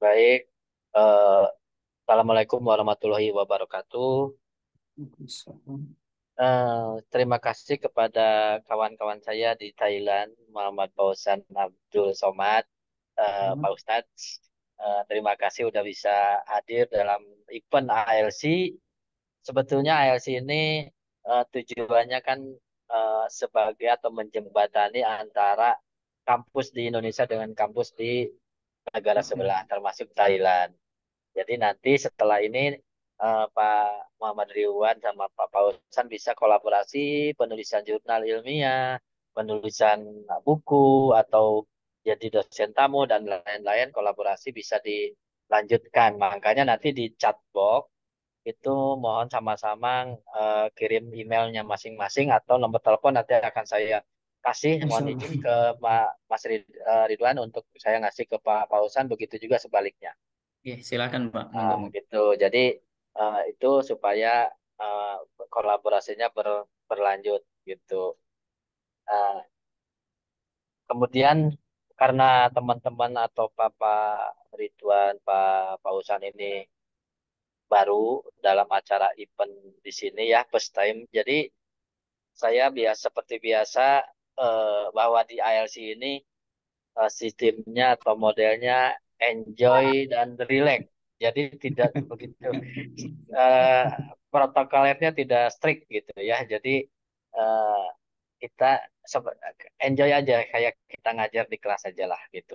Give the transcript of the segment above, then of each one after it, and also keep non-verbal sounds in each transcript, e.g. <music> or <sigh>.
Baik, Uh, Assalamualaikum warahmatullahi wabarakatuh. Uh, terima kasih kepada kawan-kawan saya di Thailand, Muhammad Bausan Abdul Somad, eh, hmm. Pak Ustadz. Uh, terima kasih sudah bisa hadir dalam event ALC. Sebetulnya ALC ini uh, tujuannya kan uh, sebagai atau menjembatani antara kampus di Indonesia dengan kampus di negara sebelah termasuk Thailand. Jadi nanti setelah ini uh, Pak Muhammad Riwan sama Pak Pausan bisa kolaborasi penulisan jurnal ilmiah, penulisan buku atau jadi dosen tamu dan lain-lain kolaborasi bisa dilanjutkan. Makanya nanti di chatbox itu mohon sama-sama uh, kirim emailnya masing-masing atau nomor telepon nanti akan saya kasih mohon izin ke Mas eh, Ridwan untuk saya ngasih ke Pak Pausan begitu juga sebaliknya. Iya, silakan Pak. Nah, begitu. Jadi uh, itu supaya uh, kolaborasinya ber, berlanjut gitu. Uh, kemudian karena teman-teman atau Pak Ridwan, Pak Pausan ini baru dalam acara event di sini ya first time. Jadi saya biasa seperti biasa eh, bahwa di ILC ini eh, sistemnya atau modelnya enjoy dan relax. Jadi tidak <laughs> begitu eh, protokolernya tidak strict gitu ya. Jadi eh, kita enjoy aja kayak kita ngajar di kelas aja lah gitu.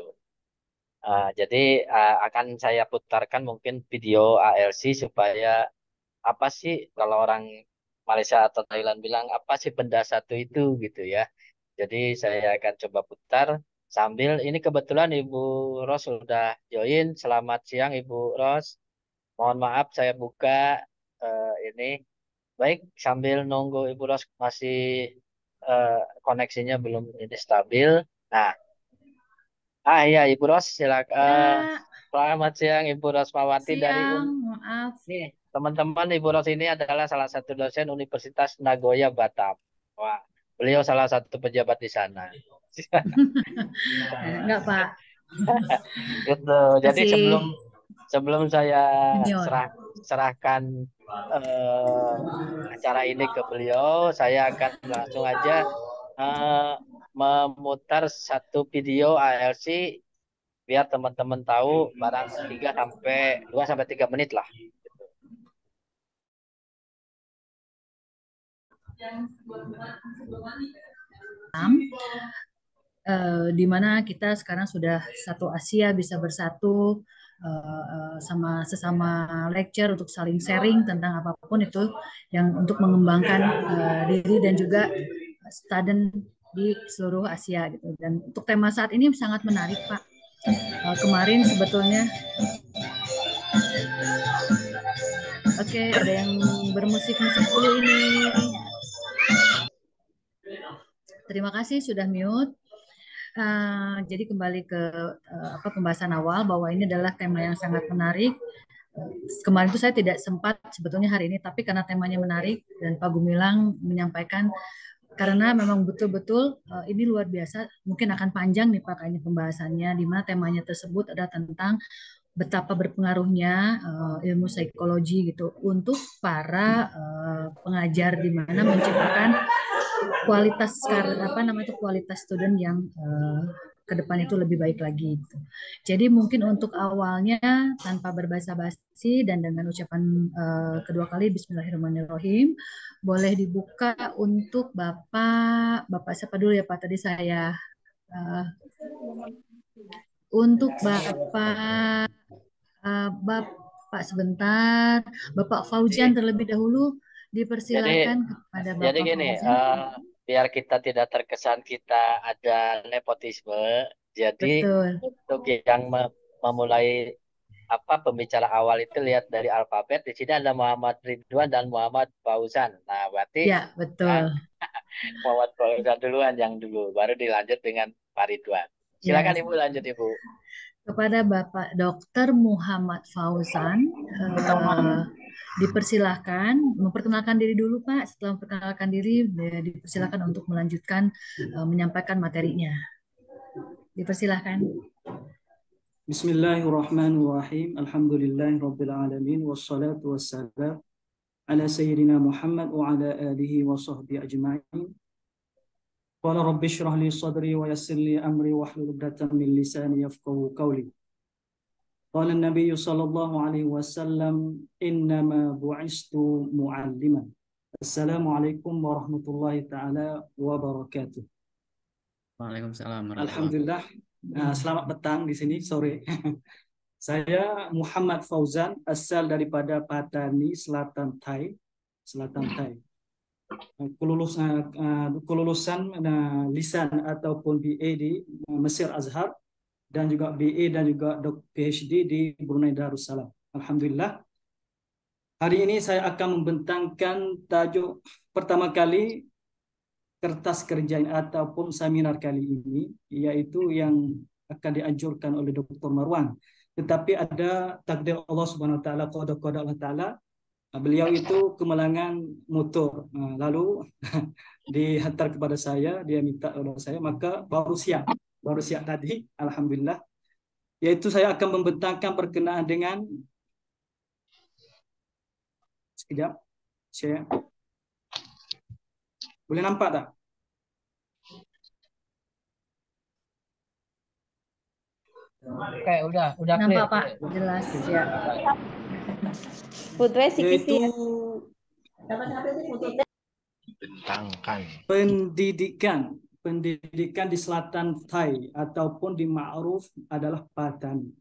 Uh, jadi uh, akan saya putarkan mungkin video ALC supaya apa sih kalau orang Malaysia atau Thailand bilang apa sih benda satu itu gitu ya. Jadi saya akan coba putar sambil ini kebetulan Ibu Ros sudah join. Selamat siang Ibu Ros. Mohon maaf saya buka uh, ini. Baik, sambil nunggu Ibu Ros masih uh, koneksinya belum ini stabil. Nah, ah iya Ibu Ros silakan. Ya. Selamat siang Ibu Ros siang, dari maaf. teman-teman Ibu Ros ini adalah salah satu dosen Universitas Nagoya Batam. Wah, Beliau salah satu pejabat di sana. <laughs> Enggak, Pak. <laughs> gitu. Jadi Kasih. sebelum sebelum saya serah, serahkan uh, acara ini ke beliau, saya akan langsung aja uh, memutar satu video ALC biar teman-teman tahu barang 3 sampai 2 sampai 3 menit lah. Uh, di mana kita sekarang sudah satu Asia bisa bersatu uh, sama sesama lecture untuk saling sharing tentang apapun itu yang untuk mengembangkan uh, diri dan juga student di seluruh Asia gitu dan untuk tema saat ini sangat menarik Pak uh, kemarin sebetulnya oke okay, ada yang bermusik musik dulu ini Terima kasih sudah mute. Uh, jadi kembali ke uh, apa pembahasan awal bahwa ini adalah tema yang sangat menarik. Eh, kemarin itu saya tidak sempat sebetulnya hari ini, tapi karena temanya menarik dan Pak Gumilang menyampaikan karena memang betul-betul uh, ini luar biasa, mungkin akan panjang nih Pak kayaknya pembahasannya, di mana temanya tersebut ada tentang betapa berpengaruhnya uh, ilmu psikologi gitu untuk para uh, pengajar di mana menciptakan kualitas apa namanya itu kualitas student yang uh, ke depan itu lebih baik lagi. Gitu. Jadi mungkin untuk awalnya tanpa berbahasa basi dan dengan ucapan uh, kedua kali Bismillahirrahmanirrahim boleh dibuka untuk bapak bapak siapa dulu ya pak tadi saya uh, untuk bapak uh, bapak sebentar bapak Faujan terlebih dahulu dipersilakan jadi, kepada Bapak jadi gini uh, biar kita tidak terkesan kita ada nepotisme jadi Betul. untuk yang memulai apa pembicara awal itu lihat dari alfabet di sini ada Muhammad Ridwan dan Muhammad Fauzan. Nah, berarti Ya, betul. Kan, <laughs> Muhammad Fauzan duluan yang dulu baru dilanjut dengan Pak Ridwan. Silakan ya. Ibu lanjut Ibu kepada Bapak Dr. Muhammad Fauzan. Eh, dipersilahkan memperkenalkan diri dulu Pak. Setelah memperkenalkan diri, dipersilahkan untuk melanjutkan eh, menyampaikan materinya. Dipersilahkan. Bismillahirrahmanirrahim. Alhamdulillahirrahmanirrahim Wassalatu wassalam ala Sayyidina Muhammad wa ala alihi wa sahbihi ajma'in. Qala rabbi syrah li sadri wa yassir li amri wa hlul uqdatan min lisani yafqahu qawli. Qala an-nabiy sallallahu alaihi wasallam innama bu'istu mu'alliman. Assalamualaikum warahmatullahi taala wabarakatuh. Waalaikumsalam. Alhamdulillah. selamat petang di sini sore. <laughs> Saya Muhammad Fauzan, asal daripada Patani, Selatan Thai, Selatan hmm. Thai. kelulusan ah, kelulusan ah, lisan ataupun BA di Mesir Azhar dan juga BA dan juga PhD di Brunei Darussalam. Alhamdulillah. Hari ini saya akan membentangkan tajuk pertama kali kertas kerja ataupun seminar kali ini yaitu yang akan dianjurkan oleh Dr. Marwan. Tetapi ada takdir Allah Subhanahu Wa Taala, kodok-kodok Allah Taala Ah, beliau itu kemalangan motor ah, lalu <laughs> dihantar kepada saya dia minta kepada saya maka baru siap baru siap tadi alhamdulillah yaitu saya akan membentangkan berkenaan dengan sekejap saya boleh nampak tak Oke, okay, udah, udah Nampak, clear. Pak, jelas ya. Putri sih. Yaitu bentangkan. Pendidikan, pendidikan di selatan Thai ataupun di Ma'ruf adalah Patan.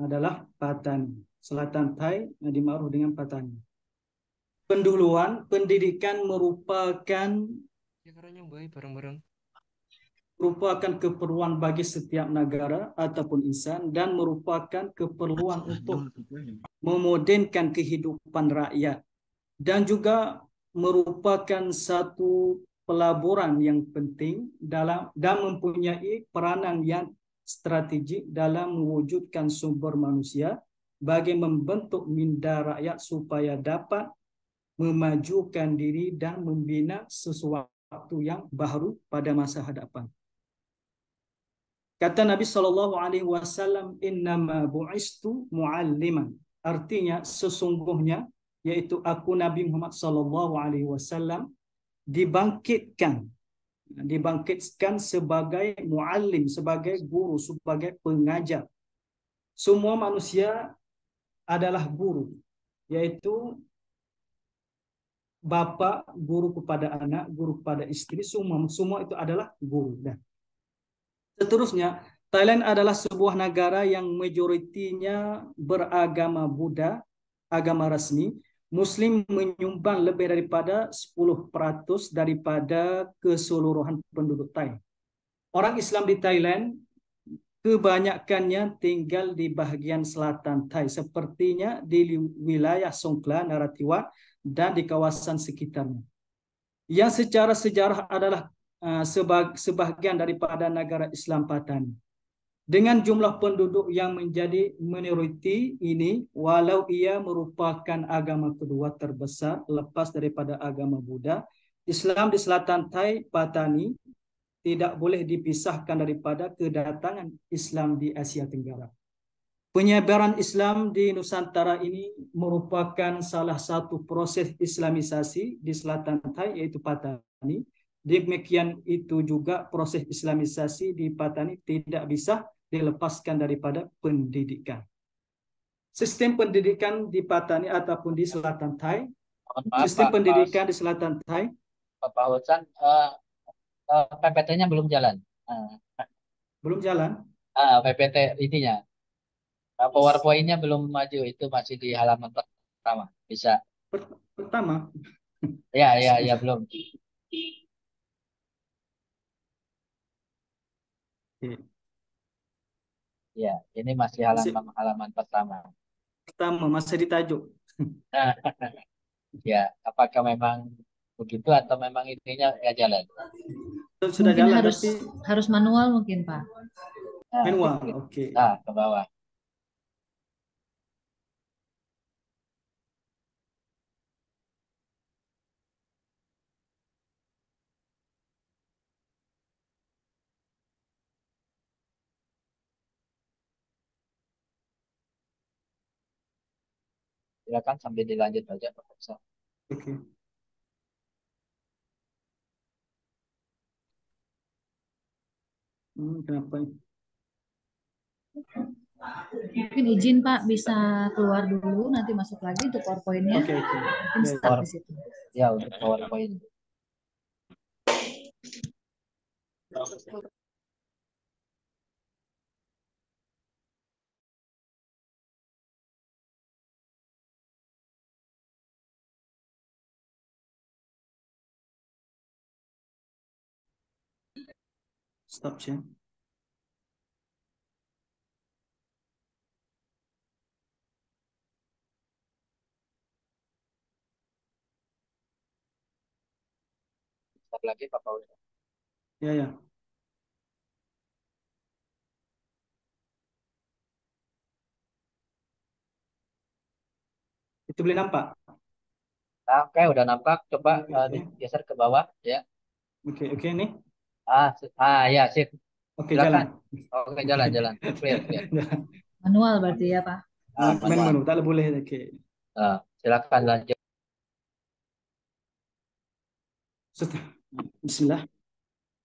Adalah Patan. Selatan Thai eh, di Ma'ruf dengan Patan. Penduluan pendidikan merupakan ya, bareng-bareng merupakan keperluan bagi setiap negara ataupun insan dan merupakan keperluan untuk memodenkan kehidupan rakyat dan juga merupakan satu pelaburan yang penting dalam dan mempunyai peranan yang strategik dalam mewujudkan sumber manusia bagi membentuk minda rakyat supaya dapat memajukan diri dan membina sesuatu yang baru pada masa hadapan. Kata Nabi sallallahu alaihi wasallam innama bu'istu mu'alliman. Artinya sesungguhnya yaitu aku Nabi Muhammad sallallahu alaihi wasallam dibangkitkan dibangkitkan sebagai muallim, sebagai guru, sebagai pengajar. Semua manusia adalah guru, yaitu bapa guru kepada anak, guru kepada istri, semua semua itu adalah guru. Nah. Seterusnya, Thailand adalah sebuah negara yang majoritinya beragama Buddha, agama resmi. Muslim menyumbang lebih daripada 10% daripada keseluruhan penduduk Thai. Orang Islam di Thailand kebanyakannya tinggal di bahagian selatan Thai, sepertinya di wilayah Songkla, Naratiwa, dan di kawasan sekitarnya. Yang secara sejarah adalah Uh, sebahagian daripada negara Islam Patani. Dengan jumlah penduduk yang menjadi minoriti ini, walau ia merupakan agama kedua terbesar lepas daripada agama Buddha, Islam di selatan Thai Patani tidak boleh dipisahkan daripada kedatangan Islam di Asia Tenggara. Penyebaran Islam di Nusantara ini merupakan salah satu proses Islamisasi di selatan Thai, yaitu Patani, Demikian itu juga proses Islamisasi di Patani tidak bisa dilepaskan daripada pendidikan. Sistem pendidikan di Patani ataupun di Selatan Thai, Maaf, sistem Pak, pendidikan Pak, di Selatan Thai. Pak Paulsan, uh, eh, uh, eh, PPT-nya belum jalan. Uh. Belum jalan? Uh, ah, PPT ininya. Uh, PowerPoint-nya belum maju, itu masih di halaman pertama. Bisa. Pertama? ya, ya, ya, belum. Ya, ini masih halaman halaman pertama. Pertama masih ditajuk. <laughs> ya, apakah memang begitu atau memang intinya ya jalan? Sudah mungkin jalan harus harus manual mungkin pak. Nah, manual, oke. Okay. Nah, ke bawah. silakan sambil dilanjut aja Pak Profesor. Oke. Okay. Hmm, kenapa? Mungkin izin Pak bisa keluar dulu nanti masuk lagi untuk PowerPoint-nya. Oke, okay, oke. Okay. Ya, untuk PowerPoint. stop share. Stop lagi Pak Paul. Ya, ya. Itu boleh nampak? Ah, oke, okay, udah nampak. Coba okay. uh, eh, geser ke bawah ya. Oke, okay, oke okay, nih. Ah, ah ya, sip. Oke, Silakan. jalan. Oke, jalan, jalan. Clear, clear. <laughs> Manual berarti ya, Pak? Ah, manual. manual. Tak boleh. Oke. Okay. Ah, silakan lanjut. Bismillah.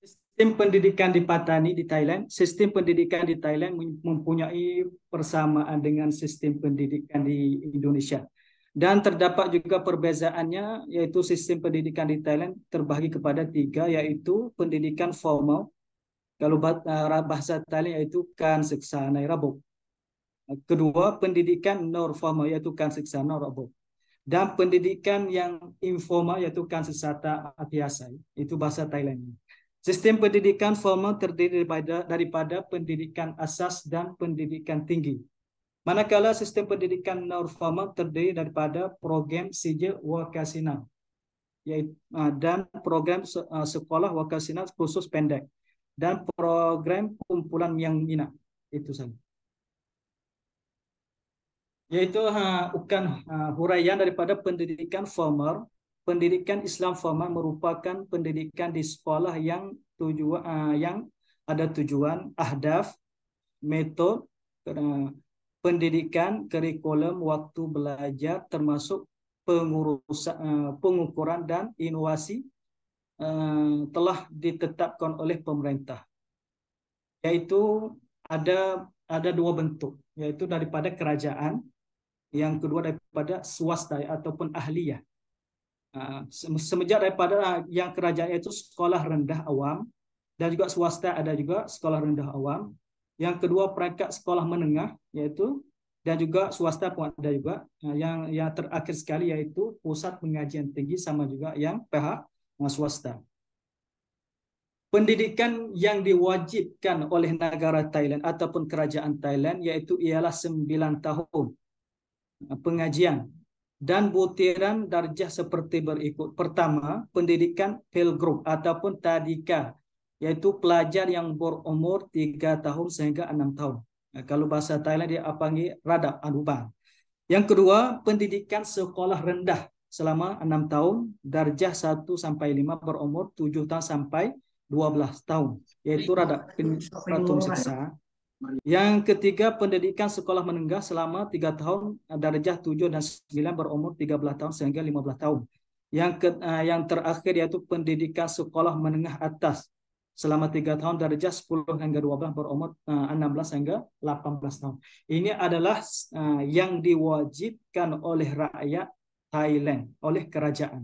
Sistem pendidikan di Patani di Thailand, sistem pendidikan di Thailand mempunyai persamaan dengan sistem pendidikan di Indonesia. Dan terdapat juga perbezaannya, yaitu sistem pendidikan di Thailand terbagi kepada tiga, yaitu pendidikan formal, kalau eh, bahasa Thailand yaitu kan seksa nairabok. Kedua, pendidikan non formal yaitu kan seksa nairabok. Dan pendidikan yang informal yaitu kan sesata atiyasai, itu bahasa Thailand. Sistem pendidikan formal terdiri daripada, daripada pendidikan asas dan pendidikan tinggi Manakala sistem pendidikan Norfama terdiri daripada program Sija Wakasina yaitu ah, dan program ah, sekolah Wakasina khusus pendek dan program kumpulan yang mina itu sahaja. Yaitu ha, bukan ha, huraian daripada pendidikan formal, Pendidikan Islam formal merupakan pendidikan di sekolah yang tujuan ah, ha, yang ada tujuan, ahdaf, metode, pendidikan, kurikulum, waktu belajar, termasuk pengurusan, eh, pengukuran dan inovasi eh, telah ditetapkan oleh pemerintah. Yaitu ada ada dua bentuk, yaitu daripada kerajaan, yang kedua daripada swasta ataupun ahliyah. Eh, semenjak daripada yang kerajaan itu sekolah rendah awam, dan juga swasta ada juga sekolah rendah awam. yang kedua peringkat sekolah menengah yaitu dan juga swasta pun ada juga yang yang terakhir sekali yaitu pusat pengajian tinggi sama juga yang PH ah, swasta pendidikan yang diwajibkan oleh negara Thailand ataupun kerajaan Thailand yaitu ialah 9 tahun ah, pengajian dan butiran darjah seperti berikut pertama pendidikan pell group ataupun tadika yaitu pelajar yang berumur 3 tahun sehingga 6 tahun. Nah, kalau bahasa Thailand dia panggil radap anuban. Yang kedua, pendidikan sekolah rendah selama 6 tahun, darjah 1 sampai 5 berumur 7 tahun sampai 12 tahun, yaitu radap penratun siksa. Yang ketiga, pendidikan sekolah menengah selama 3 tahun, darjah 7 dan 9 berumur 13 tahun sehingga 15 tahun. Yang ke, uh, yang terakhir yaitu pendidikan sekolah menengah atas selama 3 tahun dari 10 hingga 12 berumur 16 eh, hingga 18 tahun. Ini adalah eh, yang diwajibkan oleh rakyat Thailand, oleh kerajaan.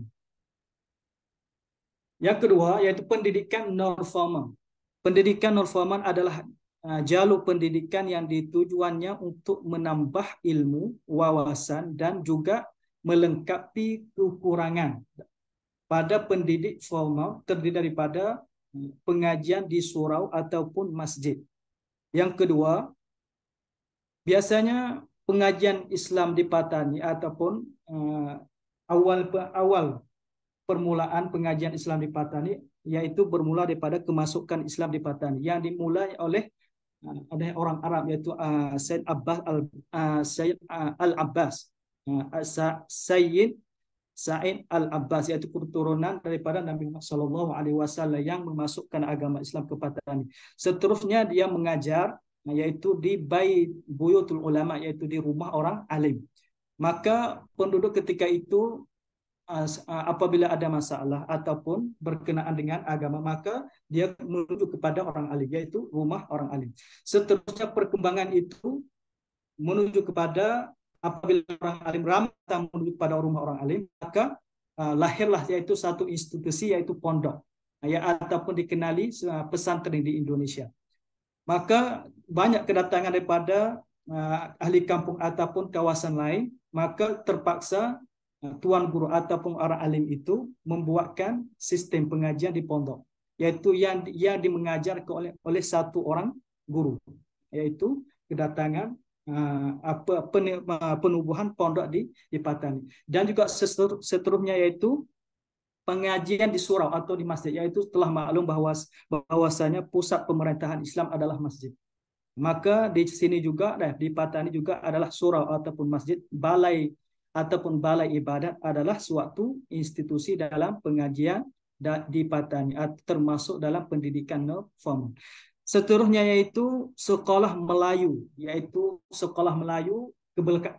Yang kedua yaitu pendidikan non-formal. Pendidikan non-formal adalah eh, jalur pendidikan yang ditujuannya untuk menambah ilmu, wawasan dan juga melengkapi kekurangan pada pendidik formal terdiri daripada pengajian di surau ataupun masjid. Yang kedua, biasanya pengajian Islam di Patani ataupun uh, awal awal permulaan pengajian Islam di Patani yaitu bermula daripada kemasukan Islam di Patani yang dimulai oleh eh, oleh orang Arab yaitu uh, Abbas al Abbas Sayyid Sa'id al-Abbas yaitu keturunan daripada Nabi Muhammad Shallallahu alaihi wasallam yang memasukkan agama Islam kepada kami. Seterusnya dia mengajar yaitu di bait buyutul ulama yaitu di rumah orang alim. Maka penduduk ketika itu apabila ada masalah ataupun berkenaan dengan agama maka dia menuju kepada orang alim yaitu rumah orang alim. Seterusnya perkembangan itu menuju kepada apabila orang alim ramai tak menurut pada rumah orang alim, maka uh, lahirlah yaitu satu institusi yaitu pondok ya, ataupun dikenali uh, pesantren di Indonesia. Maka banyak kedatangan daripada uh, ahli kampung ataupun kawasan lain, maka terpaksa uh, tuan guru ataupun orang alim itu membuatkan sistem pengajian di pondok yaitu yang yang dimengajar oleh oleh satu orang guru yaitu kedatangan Ah, apa ah, penubuhan pondok di di dan juga seterusnya yaitu pengajian di surau atau di masjid yaitu telah maklum bahwa bahwasanya pusat pemerintahan Islam adalah masjid maka di sini juga deh di Patani juga adalah surau ataupun masjid balai ataupun balai ibadat adalah suatu institusi dalam pengajian di Patani termasuk dalam pendidikan formal Seterusnya yaitu sekolah Melayu, yaitu sekolah Melayu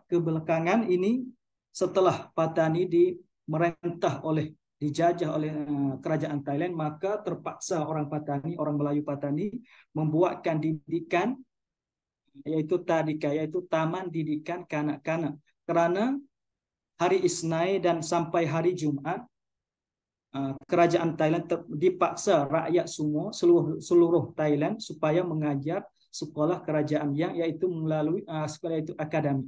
kebelakangan ini setelah Patani dimerintah oleh dijajah oleh eh, kerajaan Thailand maka terpaksa orang Patani orang Melayu Patani membuatkan didikan yaitu tadika yaitu taman didikan kanak-kanak karena hari Isnai dan sampai hari Jumat Ah, kerajaan Thailand dipaksa rakyat semua seluruh seluruh Thailand supaya mengajar sekolah kerajaan yang iaitu melalui uh, sekolah itu akademi.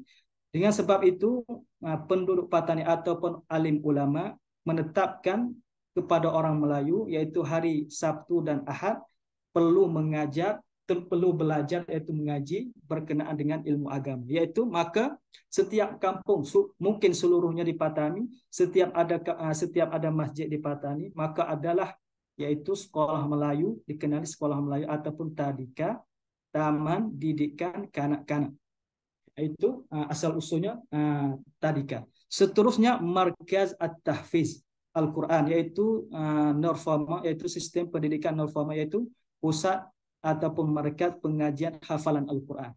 Dengan sebab itu uh, penduduk Patani ataupun alim ulama menetapkan kepada orang Melayu iaitu hari Sabtu dan Ahad perlu mengajar perlu belajar iaitu mengaji berkenaan dengan ilmu agama iaitu maka setiap kampung mungkin seluruhnya di Patani setiap ada ah, setiap ada masjid di Patani maka adalah iaitu sekolah Melayu dikenali sekolah Melayu ataupun tadika taman didikan kanak-kanak iaitu ah, asal usulnya ah, tadika seterusnya markaz at-tahfiz Al-Quran yaitu uh, norma yaitu sistem pendidikan norma yaitu pusat ataupun mereka pengajian hafalan Al-Quran.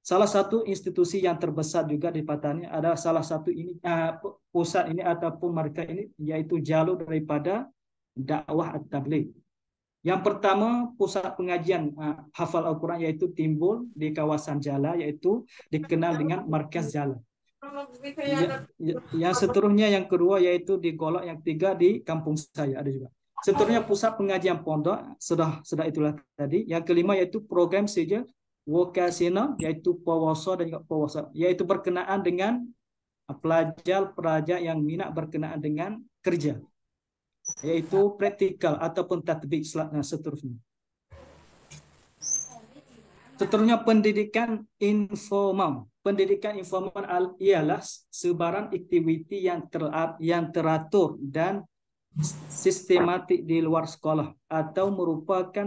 Salah satu institusi yang terbesar juga di Patani adalah salah satu ini uh, pusat ini ataupun mereka ini yaitu jalur daripada dakwah at-tabligh. Yang pertama pusat pengajian uh, hafal Al-Quran yaitu timbul di kawasan Jala yaitu dikenal dengan Markas Jala. Ya, yang ya, seterusnya yang kedua yaitu di Golok yang tiga di kampung saya ada juga. seterusnya pusat pengajian pondok sudah sudah itulah tadi yang kelima yaitu program saja vokasional yaitu pawasa dan juga pawasa yaitu berkenaan dengan uh, pelajar pelajar yang minat berkenaan dengan kerja yaitu praktikal ataupun tatbik selanjutnya seterusnya seterusnya pendidikan informal pendidikan informal ialah sebarang aktiviti yang teratur dan sistematik di luar sekolah atau merupakan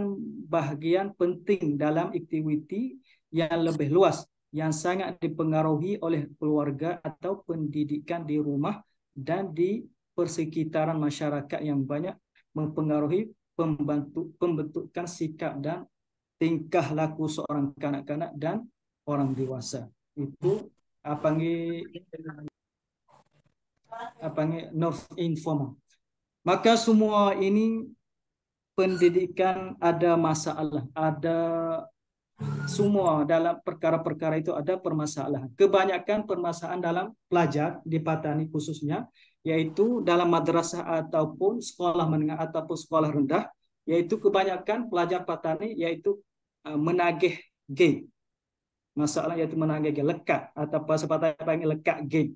bahagian penting dalam aktiviti yang lebih luas yang sangat dipengaruhi oleh keluarga atau pendidikan di rumah dan di persekitaran masyarakat yang banyak mempengaruhi pembentuk, pembentukan sikap dan tingkah laku seorang kanak-kanak dan orang dewasa. Itu apa panggil apa panggil North Informal. Maka semua ini pendidikan ada masalah, ada semua dalam perkara-perkara itu ada permasalahan. Kebanyakan permasalahan dalam pelajar di Patani khususnya yaitu dalam madrasah ataupun sekolah menengah ataupun sekolah rendah yaitu kebanyakan pelajar Patani yaitu uh, menagih game. Masalah yaitu menagih game lekat atau sepatutnya Patani panggil lekat game.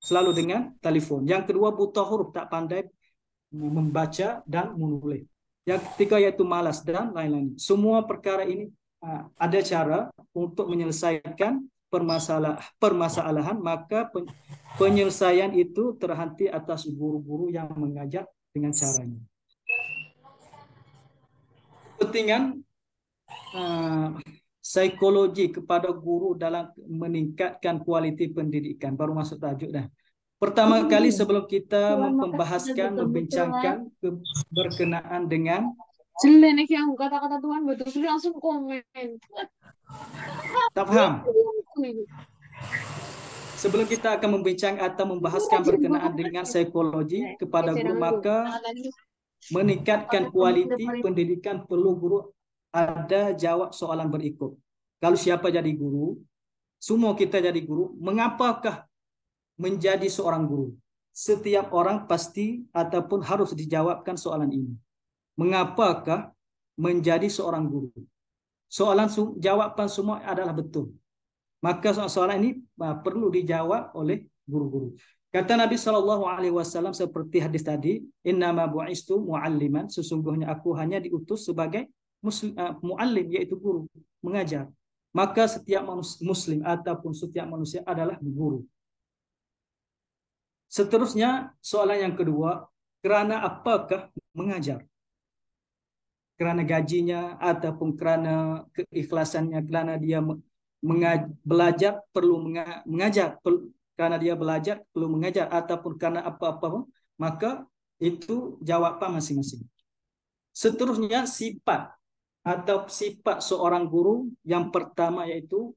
Selalu dengan telefon. Yang kedua buta huruf tak pandai membaca dan menulis. Yang ketiga yaitu malas dan lain-lain. Semua perkara ini ada cara untuk menyelesaikan permasalahan permasalahan, maka penyelesaian itu terhenti atas guru-guru yang mengajar dengan caranya. Kepentingan uh, psikologi kepada guru dalam meningkatkan kualiti pendidikan. Baru masuk tajuk dah. Pertama hmm. kali sebelum kita membahaskan, membincangkan berkenaan dengan Jelek yang kata-kata Tuhan betul sudah langsung komen. Tak paham. Sebelum kita akan membincang atau membahaskan berkenaan dengan psikologi eh, kepada eh, guru, maka meningkatkan kualiti pendidikan perlu guru ada jawab soalan berikut. Kalau siapa jadi guru, semua kita jadi guru, mengapakah menjadi seorang guru. Setiap orang pasti ataupun harus dijawabkan soalan ini. Mengapakah menjadi seorang guru? Soalan jawaban semua adalah betul. Maka soalan ini ah, perlu dijawab oleh guru-guru. Kata Nabi Shallallahu Alaihi Wasallam seperti hadis tadi, Innama bu'istu mu'alliman, sesungguhnya aku hanya diutus sebagai ah, mu'allim, yaitu guru, mengajar. Maka setiap muslim ataupun setiap manusia adalah guru. Seterusnya, soalan yang kedua, kerana apakah mengajar? Kerana gajinya ataupun kerana keikhlasannya, kerana dia belajar, perlu mengajar. Perlu, kerana dia belajar, perlu mengajar. Ataupun kerana apa-apa, maka itu jawapan masing-masing. Seterusnya, sifat. Atau sifat seorang guru, yang pertama yaitu,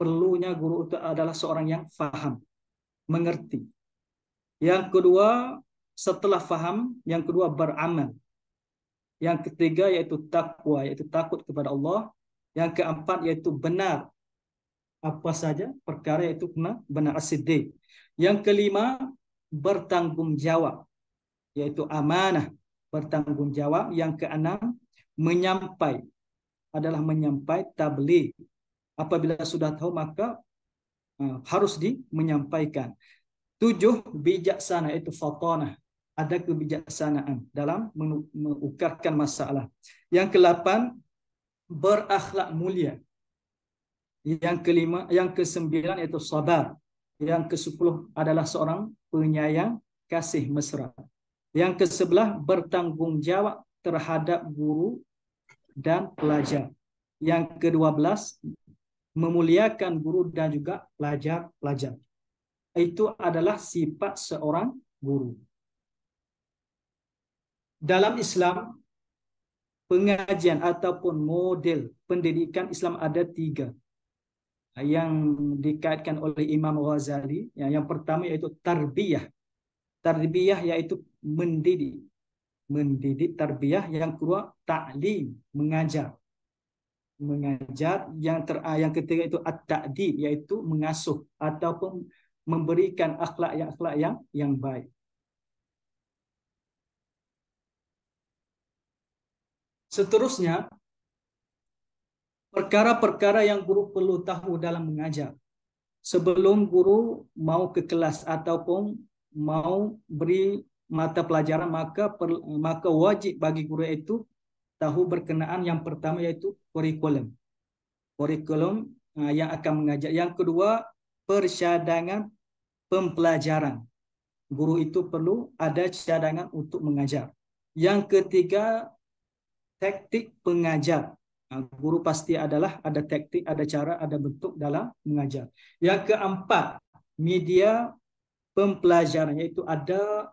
perlunya guru itu adalah seorang yang faham, mengerti. Yang kedua, setelah faham. Yang kedua, beramal. Yang ketiga, yaitu takwa, yaitu takut kepada Allah. Yang keempat, yaitu benar. Apa saja perkara itu benar, benar asidik. Yang kelima, bertanggung jawab, yaitu amanah. Bertanggung jawab. Yang keenam, menyampai adalah menyampai tabligh. Apabila sudah tahu maka uh, harus di menyampaikan. Tujuh bijaksana itu fatonah ada kebijaksanaan dalam mengukarkan masalah. Yang kelapan berakhlak mulia. Yang kelima, yang kesembilan itu sabar. Yang ke sepuluh adalah seorang penyayang kasih mesra. Yang ke sebelah bertanggungjawab terhadap guru dan pelajar. Yang ke dua belas memuliakan guru dan juga pelajar-pelajar. itu adalah sifat seorang guru. Dalam Islam, pengajian ataupun model pendidikan Islam ada tiga yang dikaitkan oleh Imam Ghazali. Yang, yang pertama yaitu tarbiyah. Tarbiyah yaitu mendidik. Mendidik tarbiyah. Yang kedua ta'lim, mengajar mengajar yang ter yang ketiga itu at-ta'dib yaitu mengasuh ataupun memberikan akhlak yang akhlak yang yang baik. Seterusnya, perkara-perkara yang guru perlu tahu dalam mengajar. Sebelum guru mau ke kelas ataupun mau beri mata pelajaran, maka per, maka wajib bagi guru itu tahu berkenaan yang pertama yaitu kurikulum. Kurikulum ah, yang akan mengajar. Yang kedua, persyadangan pembelajaran. Guru itu perlu ada cadangan untuk mengajar. Yang ketiga, taktik pengajar. Nah, guru pasti adalah ada taktik, ada cara, ada bentuk dalam mengajar. Yang keempat, media pembelajaran, yaitu ada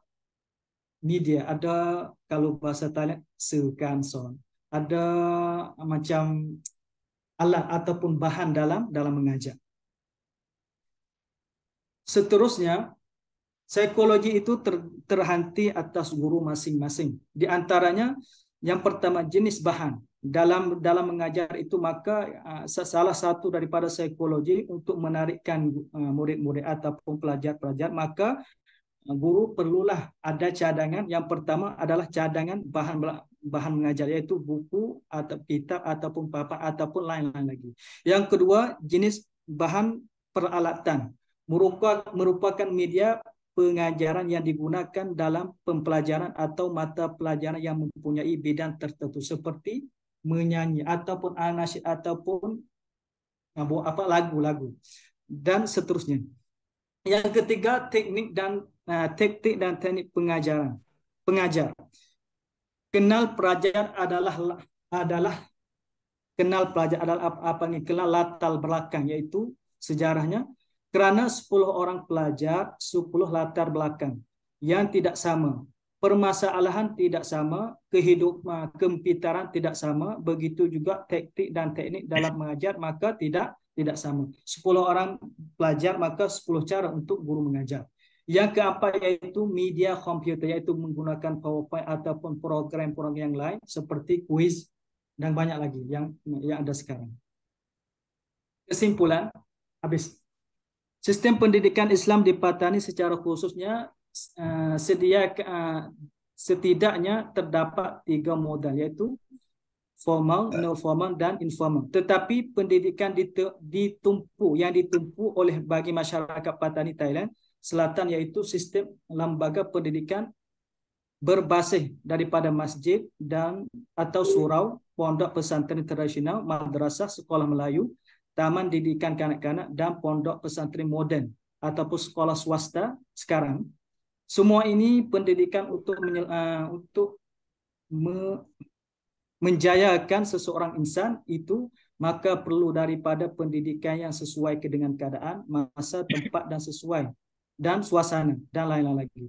media, ada kalau bahasa Thailand, sekanson. Ada macam alat ataupun bahan dalam dalam mengajar. Seterusnya, psikologi itu ter, terhenti atas guru masing-masing. Di antaranya yang pertama jenis bahan. Dalam dalam mengajar itu maka uh, salah satu daripada psikologi untuk menarikkan ah, murid-murid uh, ataupun pelajar-pelajar maka ah, guru perlulah ada cadangan. Yang pertama adalah cadangan bahan bahan mengajar yaitu buku atau kitab ataupun papan ataupun lain-lain lagi. Yang kedua jenis bahan peralatan merupakan media pengajaran yang digunakan dalam pembelajaran atau mata pelajaran yang mempunyai bidang tertentu seperti menyanyi ataupun anasid ataupun ah, apa lagu-lagu dan seterusnya. Yang ketiga teknik dan uh, teknik dan teknik pengajaran. Pengajar. Kenal pelajar adalah adalah kenal pelajar adalah apa, apa nih? Kenal latar belakang yaitu sejarahnya, kerana 10 orang pelajar 10 latar belakang yang tidak sama permasalahan tidak sama kehidupan kempitaran tidak sama begitu juga taktik dan teknik dalam mengajar maka tidak tidak sama 10 orang pelajar maka 10 cara untuk guru mengajar yang keempat yaitu media komputer yaitu menggunakan PowerPoint ataupun program-program yang lain seperti kuis dan banyak lagi yang yang ada sekarang. Kesimpulan habis Sistem pendidikan Islam di Patani secara khususnya eh, sedia eh, setidaknya terdapat tiga modal yaitu formal, eh. non formal dan informal. Tetapi pendidikan ditumpu yang ditumpu oleh bagi masyarakat Patani Thailand Selatan yaitu sistem lembaga pendidikan berbasis daripada masjid dan atau surau, pondok pesantren tradisional, madrasah, sekolah Melayu, taman didikan kanak-kanak dan pondok pesantren moden ataupun sekolah swasta sekarang semua ini pendidikan untuk ah, untuk me, menjayakan seseorang insan itu maka perlu daripada pendidikan yang sesuai dengan keadaan masa tempat dan sesuai dan suasana dan lain-lain lagi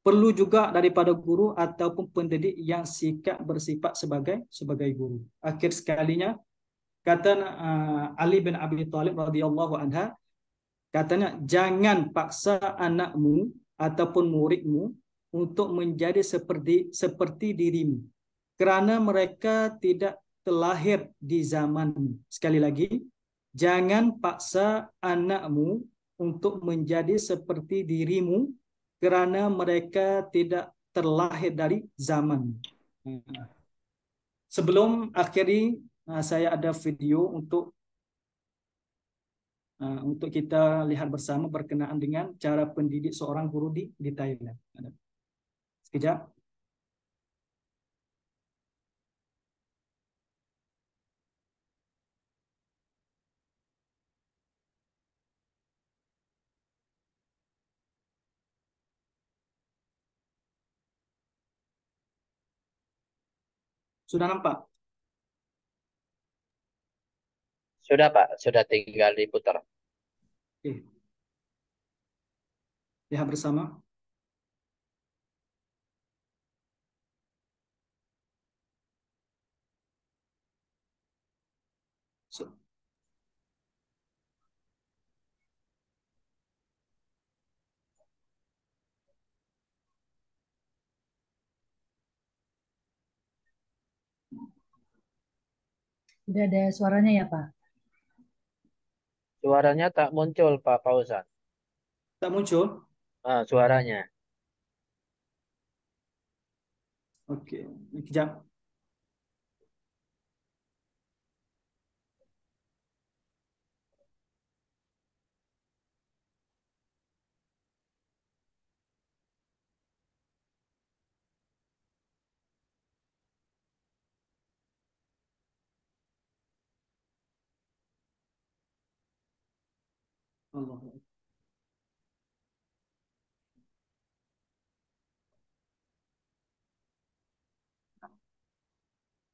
perlu juga daripada guru ataupun pendidik yang sikap bersifat sebagai sebagai guru akhir sekalinya kata uh, Ali bin Abi Talib radhiyallahu anha katanya jangan paksa anakmu ataupun muridmu untuk menjadi seperti seperti dirimu kerana mereka tidak terlahir di zamanmu sekali lagi jangan paksa anakmu untuk menjadi seperti dirimu kerana mereka tidak terlahir dari zaman. Hmm. Sebelum akhiri uh, saya ada video untuk uh, untuk kita lihat bersama berkenaan dengan cara pendidik seorang guru di, di Thailand. Sekejap. Sudah nampak? Sudah Pak, sudah tinggal diputar. Oke. Lihat ya, bersama. Sudah ada suaranya ya, Pak? Suaranya tak muncul, Pak Fauzan. Tak muncul? Ah, suaranya. Oke, okay. kejap. Allah.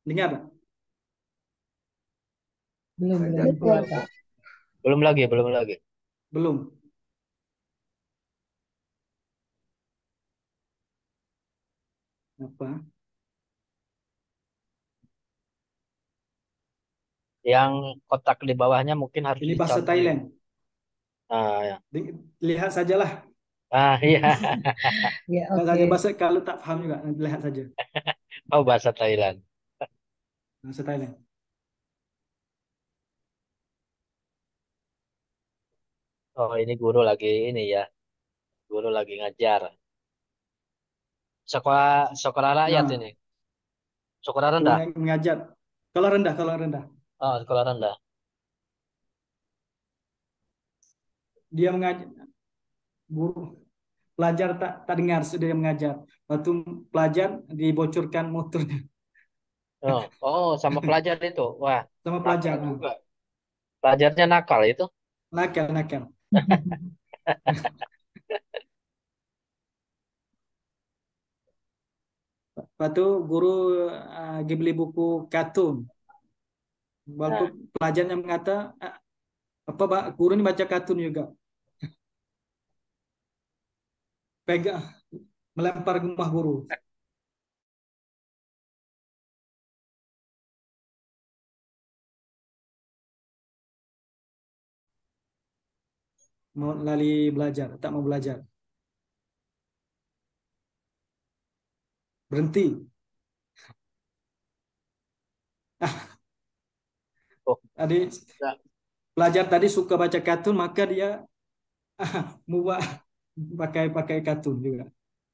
Belum, belum, belum lagi, belum lagi. Belum. Apa? Yang kotak di bawahnya mungkin harus Ini bahasa dicontoh. Thailand. Ah, ya. Lihat sajalah. Ah iya. <laughs> ya, okay. Kalau bahasa kalau tak paham juga lihat saja. <laughs> oh bahasa Thailand. Bahasa Thailand. Oh ini guru lagi ini ya. Guru lagi ngajar. Sekolah sekolah rakyat nah. ini. Sekolah rendah. Mengajar. Kalau rendah, kalau rendah. Oh, sekolah rendah. dia mengajar guru pelajar tak tak dengar sudah mengajar waktu pelajar dibocorkan motornya oh, oh sama pelajar itu wah sama pelajar juga pelajarnya nakal itu nakal nakal <laughs> waktu guru uh, buku katun Waktu nah. pelajarnya mengata eh, apa pak guru ini baca katun juga. pegang melempar rumah guru. Mau lali belajar, tak mau belajar. Berhenti. Ah. Oh. Tadi ya. belajar tadi suka baca kartun maka dia ah, mubah pakai pakai katun juga.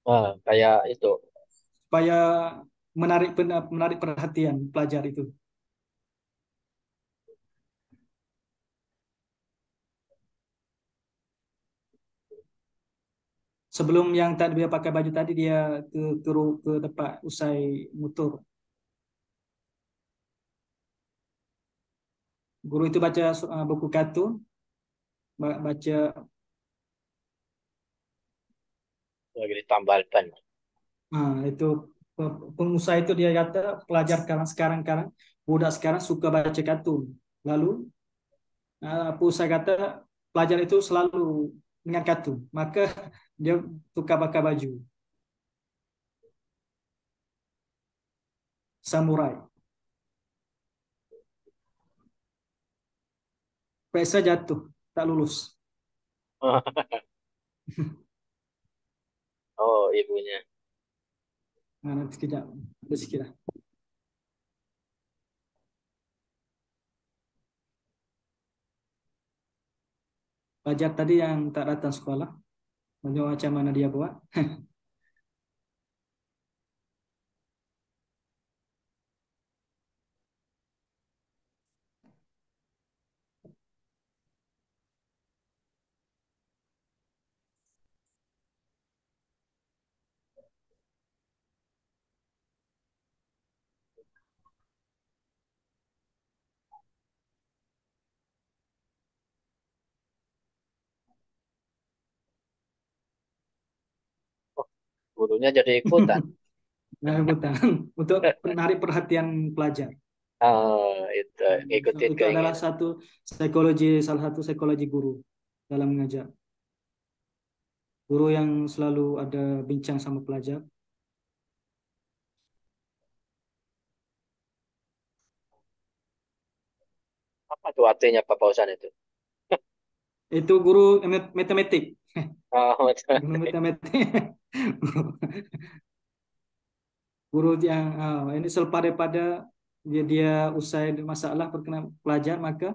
Ah, kayak itu. Supaya menarik menarik perhatian pelajar itu. Sebelum yang tadi dia pakai baju tadi dia ke ke, ke tempat usai mutur. Guru itu baca ah, buku kartun, baca negeri Tambalban. Nah, itu pengusaha itu dia kata pelajar sekarang sekarang budak sekarang suka baca kartun. Lalu uh, ah, pengusaha kata pelajar itu selalu dengan kartun, maka <laughs> dia tukar baca baju. Samurai. pesa jatuh, tak lulus. <laughs> Oh, ibunya. Nah, nanti tidak ada sekitar. Pajak tadi yang tak datang sekolah, macam mana dia buat? <laughs> gurunya jadi ikutan. <laughs> Nah, ikutan <laughs> untuk menarik perhatian pelajar. Uh, itu ikutin itu adalah ingin. satu psikologi salah satu psikologi guru dalam mengajar. Guru yang selalu ada bincang sama pelajar. Apa tuh artinya Pak Pausan itu? itu guru matematik. Oh, ah, macam Guru yang uh, ini selepas daripada dia, dia usai masalah berkenaan pelajar maka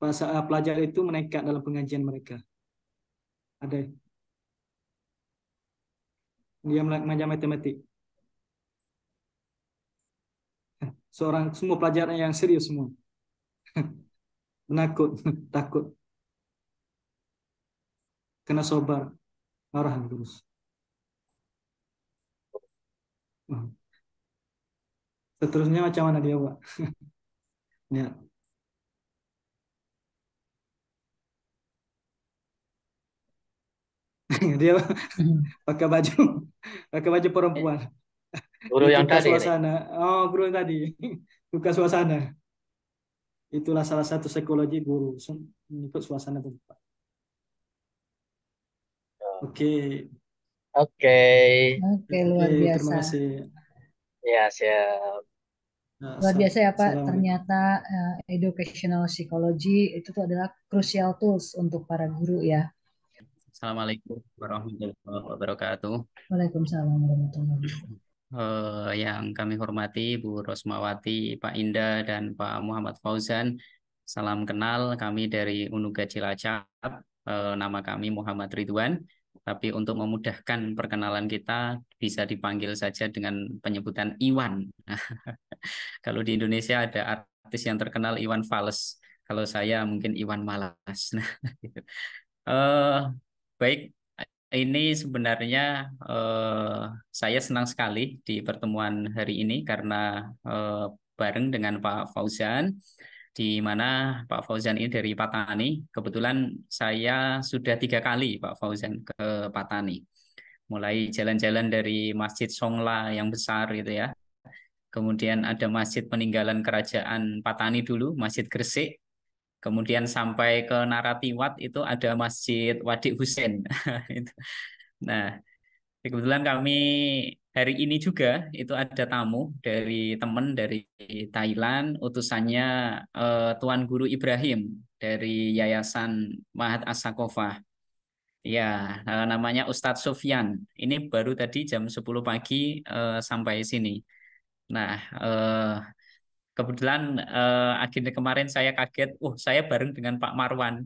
masa, uh, ah, pelajar itu menaikkan dalam pengajian mereka. Ada dia mengajar matematik. Seorang semua pelajar yang serius semua. <laughs> Menakut, <laughs> takut. kena sobar arahan terus hmm. seterusnya macam mana dia pak <laughs> ya <laughs> dia <laughs> pakai baju pakai baju perempuan guru yang tadi suasana oh guru yang tadi buka suasana itulah salah satu psikologi guru untuk suasana tempat Oke. Oke. Oke, luar biasa. terima kasih. Ya, siap. Nah, Luar biasa ya Pak, salam. ternyata uh, educational psychology itu tuh adalah crucial tools untuk para guru ya. Assalamualaikum warahmatullahi wabarakatuh. Waalaikumsalam warahmatullahi wabarakatuh. Uh, yang kami hormati Bu Rosmawati, Pak Inda, dan Pak Muhammad Fauzan. Salam kenal, kami dari Unuga Cilacap. Uh, nama kami Muhammad Ridwan. Tapi untuk memudahkan perkenalan kita bisa dipanggil saja dengan penyebutan Iwan. <laughs> Kalau di Indonesia ada artis yang terkenal Iwan Fals. Kalau saya mungkin Iwan Malas. uh, <laughs> baik, ini sebenarnya uh, saya senang sekali di pertemuan hari ini karena uh, bareng dengan Pak Fauzan di mana Pak Fauzan ini dari Patani. Kebetulan saya sudah tiga kali Pak Fauzan ke Patani. Mulai jalan-jalan dari Masjid Songla yang besar gitu ya. Kemudian ada Masjid Peninggalan Kerajaan Patani dulu, Masjid Gresik. Kemudian sampai ke Naratiwat itu ada Masjid Wadik Husain. <laughs> nah, kebetulan kami hari ini juga itu ada tamu dari teman dari Thailand, utusannya uh, Tuan Guru Ibrahim dari Yayasan Mahat Asakova Ya, eh, namanya Ustadz Sofyan. Ini baru tadi jam 10 pagi uh, sampai sini. Nah, eh, kebetulan eh, akhirnya kemarin saya kaget, uh saya bareng dengan Pak Marwan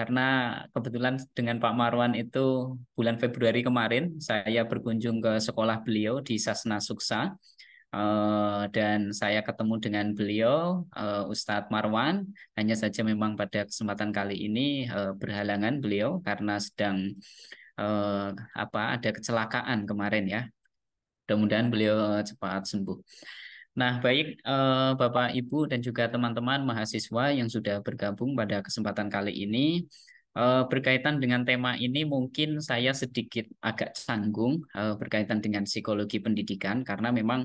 karena kebetulan dengan Pak Marwan itu bulan Februari kemarin saya berkunjung ke sekolah beliau di Sasna Suksa eh, dan saya ketemu dengan beliau eh, Ustadz Marwan hanya saja memang pada kesempatan kali ini eh, berhalangan beliau karena sedang apa ada kecelakaan kemarin ya mudah-mudahan beliau cepat sembuh. Nah, baik eh, Bapak, Ibu, dan juga teman-teman mahasiswa yang sudah bergabung pada kesempatan kali ini. Eh, berkaitan dengan tema ini, mungkin saya sedikit agak canggung eh, berkaitan dengan psikologi pendidikan, karena memang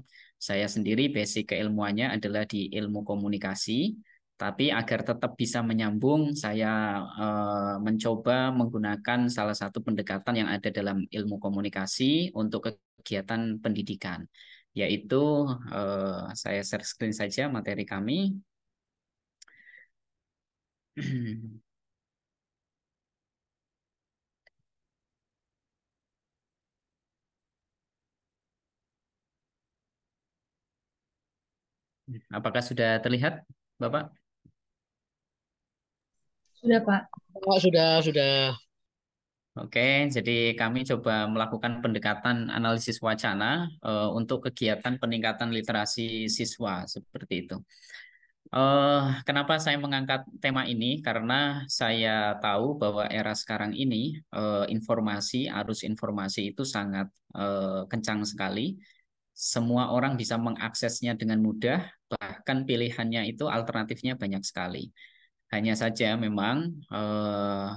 saya sendiri basic keilmuannya adalah di ilmu komunikasi. Tapi agar tetap bisa menyambung, saya eh, mencoba menggunakan salah satu pendekatan yang ada dalam ilmu komunikasi untuk kegiatan pendidikan yaitu eh, saya share screen saja materi kami. <clears throat> Apakah sudah terlihat, Bapak? Sudah, Pak. Pak sudah, sudah. Oke, jadi kami coba melakukan pendekatan analisis wacana e, untuk kegiatan peningkatan literasi siswa seperti itu. E, kenapa saya mengangkat tema ini? Karena saya tahu bahwa era sekarang ini e, informasi arus informasi itu sangat e, kencang sekali. Semua orang bisa mengaksesnya dengan mudah, bahkan pilihannya itu alternatifnya banyak sekali. Hanya saja memang eh,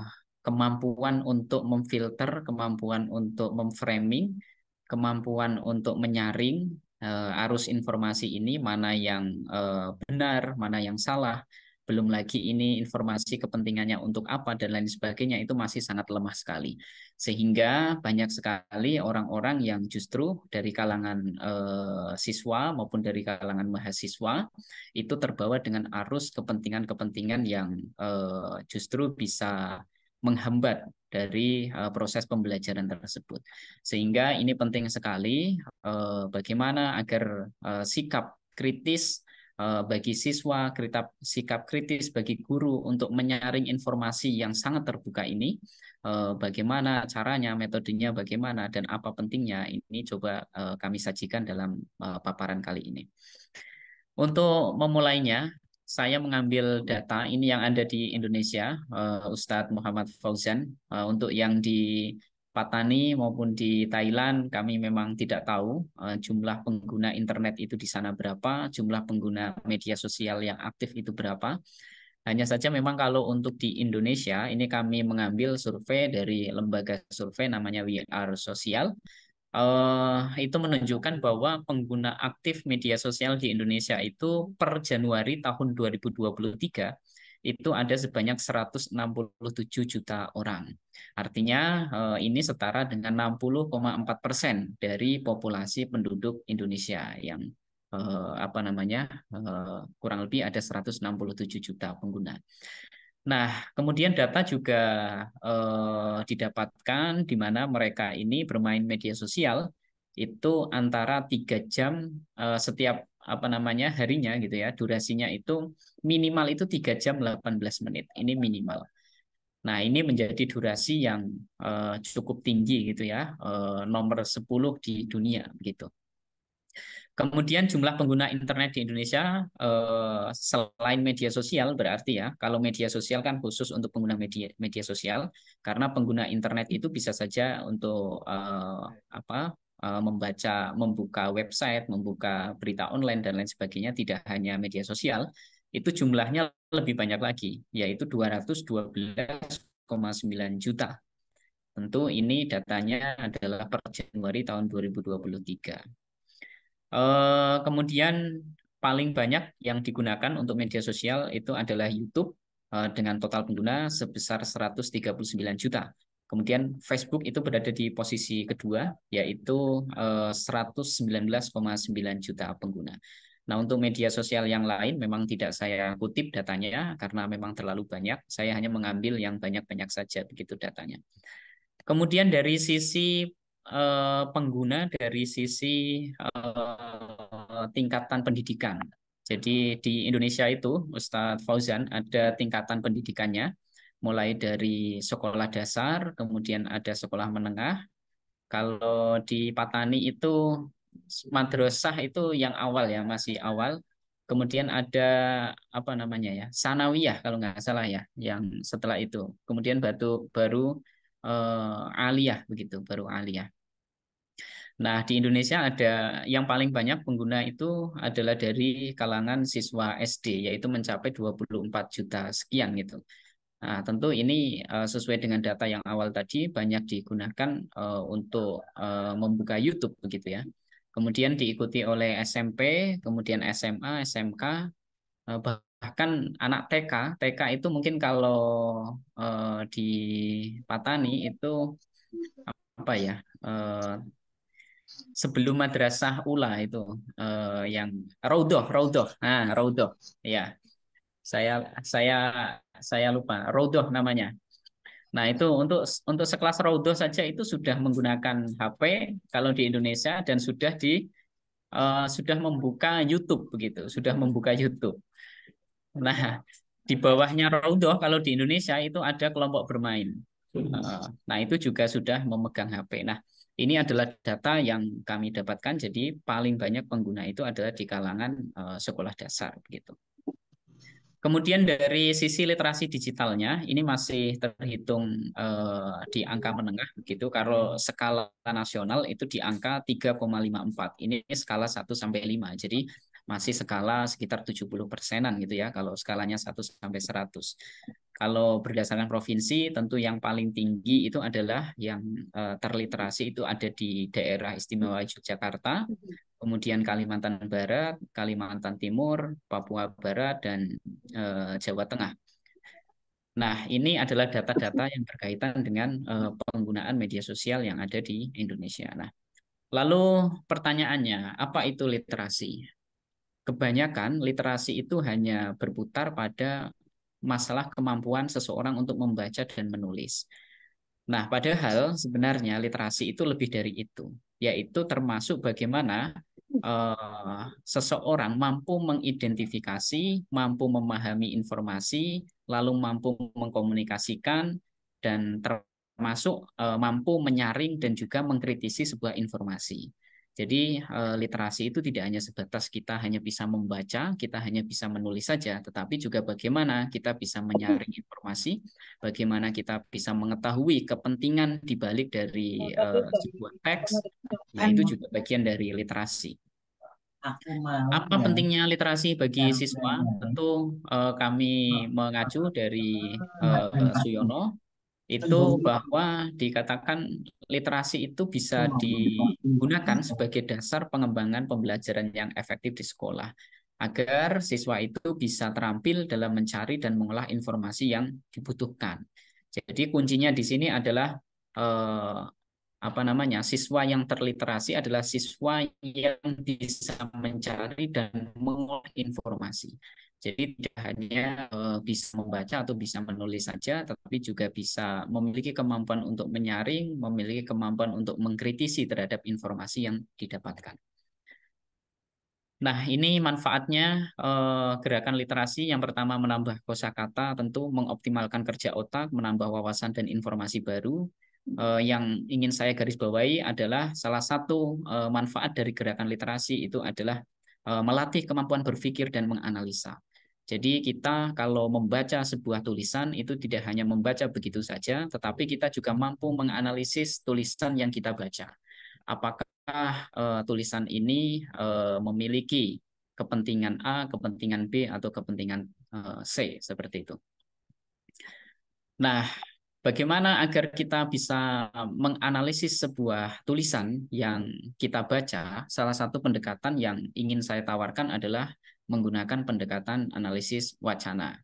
kemampuan untuk memfilter, kemampuan untuk memframing, kemampuan untuk menyaring uh, arus informasi ini mana yang uh, benar, mana yang salah, belum lagi ini informasi kepentingannya untuk apa dan lain sebagainya itu masih sangat lemah sekali. Sehingga banyak sekali orang-orang yang justru dari kalangan uh, siswa maupun dari kalangan mahasiswa itu terbawa dengan arus kepentingan-kepentingan yang uh, justru bisa menghambat dari uh, proses pembelajaran tersebut. Sehingga ini penting sekali uh, bagaimana agar uh, sikap kritis bagi siswa, sikap kritis bagi guru untuk menyaring informasi yang sangat terbuka ini, bagaimana caranya, metodenya bagaimana, dan apa pentingnya, ini coba kami sajikan dalam paparan kali ini. Untuk memulainya, saya mengambil data ini yang ada di Indonesia, uh, Ustadz Muhammad Fauzan. Uh, untuk yang di Patani maupun di Thailand, kami memang tidak tahu uh, jumlah pengguna internet itu di sana berapa, jumlah pengguna media sosial yang aktif itu berapa. Hanya saja memang kalau untuk di Indonesia, ini kami mengambil survei dari lembaga survei namanya We Are Social Uh, itu menunjukkan bahwa pengguna aktif media sosial di Indonesia itu per Januari tahun 2023 itu ada sebanyak 167 juta orang. Artinya uh, ini setara dengan 60,4 persen dari populasi penduduk Indonesia yang uh, apa namanya uh, kurang lebih ada 167 juta pengguna. Nah, kemudian data juga eh, didapatkan di mana mereka ini bermain media sosial itu antara tiga jam eh, setiap apa namanya harinya gitu ya durasinya itu minimal itu tiga jam 18 menit ini minimal. Nah, ini menjadi durasi yang eh, cukup tinggi gitu ya, eh, nomor 10 di dunia gitu. Kemudian jumlah pengguna internet di Indonesia eh, selain media sosial berarti ya kalau media sosial kan khusus untuk pengguna media media sosial karena pengguna internet itu bisa saja untuk eh, apa eh, membaca membuka website membuka berita online dan lain sebagainya tidak hanya media sosial itu jumlahnya lebih banyak lagi yaitu 212,9 juta. Tentu ini datanya adalah per Januari tahun 2023. Eh, kemudian paling banyak yang digunakan untuk media sosial itu adalah YouTube eh, dengan total pengguna sebesar 139 juta. Kemudian Facebook itu berada di posisi kedua yaitu 119,9 eh, juta pengguna. Nah, untuk media sosial yang lain memang tidak saya kutip datanya karena memang terlalu banyak. Saya hanya mengambil yang banyak-banyak saja begitu datanya. Kemudian dari sisi uh, pengguna dari sisi uh, tingkatan pendidikan. Jadi di Indonesia itu Ustadz Fauzan ada tingkatan pendidikannya, mulai dari sekolah dasar, kemudian ada sekolah menengah. Kalau di Patani itu madrasah itu yang awal ya, masih awal. Kemudian ada apa namanya ya, sanawiyah kalau nggak salah ya, yang setelah itu. Kemudian batu baru uh, aliyah begitu baru aliyah Nah, di Indonesia ada yang paling banyak pengguna itu adalah dari kalangan siswa SD, yaitu mencapai 24 juta sekian gitu. Nah, tentu ini uh, sesuai dengan data yang awal tadi banyak digunakan uh, untuk uh, membuka YouTube begitu ya. Kemudian diikuti oleh SMP, kemudian SMA, SMK, uh, bahkan anak TK. TK itu mungkin kalau uh, di Patani itu apa ya? sebelum madrasah ula itu eh, yang Raudoh, Raudoh. Nah, Raudoh. Ya. Saya saya saya lupa. Raudoh namanya. Nah, itu untuk untuk sekelas Raudoh saja itu sudah menggunakan HP kalau di Indonesia dan sudah di uh, sudah membuka YouTube begitu, sudah membuka YouTube. Nah, di bawahnya Raudoh kalau di Indonesia itu ada kelompok bermain. Hmm. Eh, nah, itu juga sudah memegang HP. Nah, ini adalah data yang kami dapatkan. Jadi paling banyak pengguna itu adalah di kalangan eh, sekolah dasar gitu. Kemudian dari sisi literasi digitalnya ini masih terhitung eh, di angka menengah begitu. Kalau skala nasional itu di angka 3,54. Ini skala 1 sampai 5. Jadi masih skala sekitar 70 persenan gitu ya kalau skalanya 1 sampai 100. Kalau berdasarkan provinsi tentu yang paling tinggi itu adalah yang eh, terliterasi itu ada di daerah istimewa Yogyakarta, kemudian Kalimantan Barat, Kalimantan Timur, Papua Barat dan eh, Jawa Tengah. Nah, ini adalah data-data yang berkaitan dengan eh, penggunaan media sosial yang ada di Indonesia. Nah, lalu pertanyaannya, apa itu literasi? kebanyakan literasi itu hanya berputar pada masalah kemampuan seseorang untuk membaca dan menulis. Nah, padahal sebenarnya literasi itu lebih dari itu, yaitu termasuk bagaimana uh, seseorang mampu mengidentifikasi, mampu memahami informasi, lalu mampu mengkomunikasikan, dan termasuk uh, mampu menyaring dan juga mengkritisi sebuah informasi. Jadi eh, literasi itu tidak hanya sebatas kita hanya bisa membaca, kita hanya bisa menulis saja, tetapi juga bagaimana kita bisa menyaring informasi, bagaimana kita bisa mengetahui kepentingan dibalik dari eh, sebuah teks. Nah, itu juga bagian dari literasi. Apa ya. pentingnya literasi bagi ya, siswa? Tentu uh, kami nah. mengacu dari nah, Suyono itu oh. bahwa dikatakan literasi itu bisa digunakan sebagai dasar pengembangan pembelajaran yang efektif di sekolah agar siswa itu bisa terampil dalam mencari dan mengolah informasi yang dibutuhkan. Jadi kuncinya di sini adalah eh, apa namanya? siswa yang terliterasi adalah siswa yang bisa mencari dan mengolah informasi. Jadi tidak hanya eh, bisa membaca atau bisa menulis saja, tetapi juga bisa memiliki kemampuan untuk menyaring, memiliki kemampuan untuk mengkritisi terhadap informasi yang didapatkan. Nah, ini manfaatnya eh, gerakan literasi yang pertama menambah kosakata, tentu mengoptimalkan kerja otak, menambah wawasan dan informasi baru. Eh, yang ingin saya garis bawahi adalah salah satu manfaat dari gerakan literasi itu adalah melatih kemampuan berpikir dan menganalisa. Jadi kita kalau membaca sebuah tulisan itu tidak hanya membaca begitu saja, tetapi kita juga mampu menganalisis tulisan yang kita baca. Apakah uh, tulisan ini uh, memiliki kepentingan A, kepentingan B, atau kepentingan uh, C, seperti itu. Nah, bagaimana agar kita bisa menganalisis sebuah tulisan yang kita baca? Salah satu pendekatan yang ingin saya tawarkan adalah menggunakan pendekatan analisis wacana.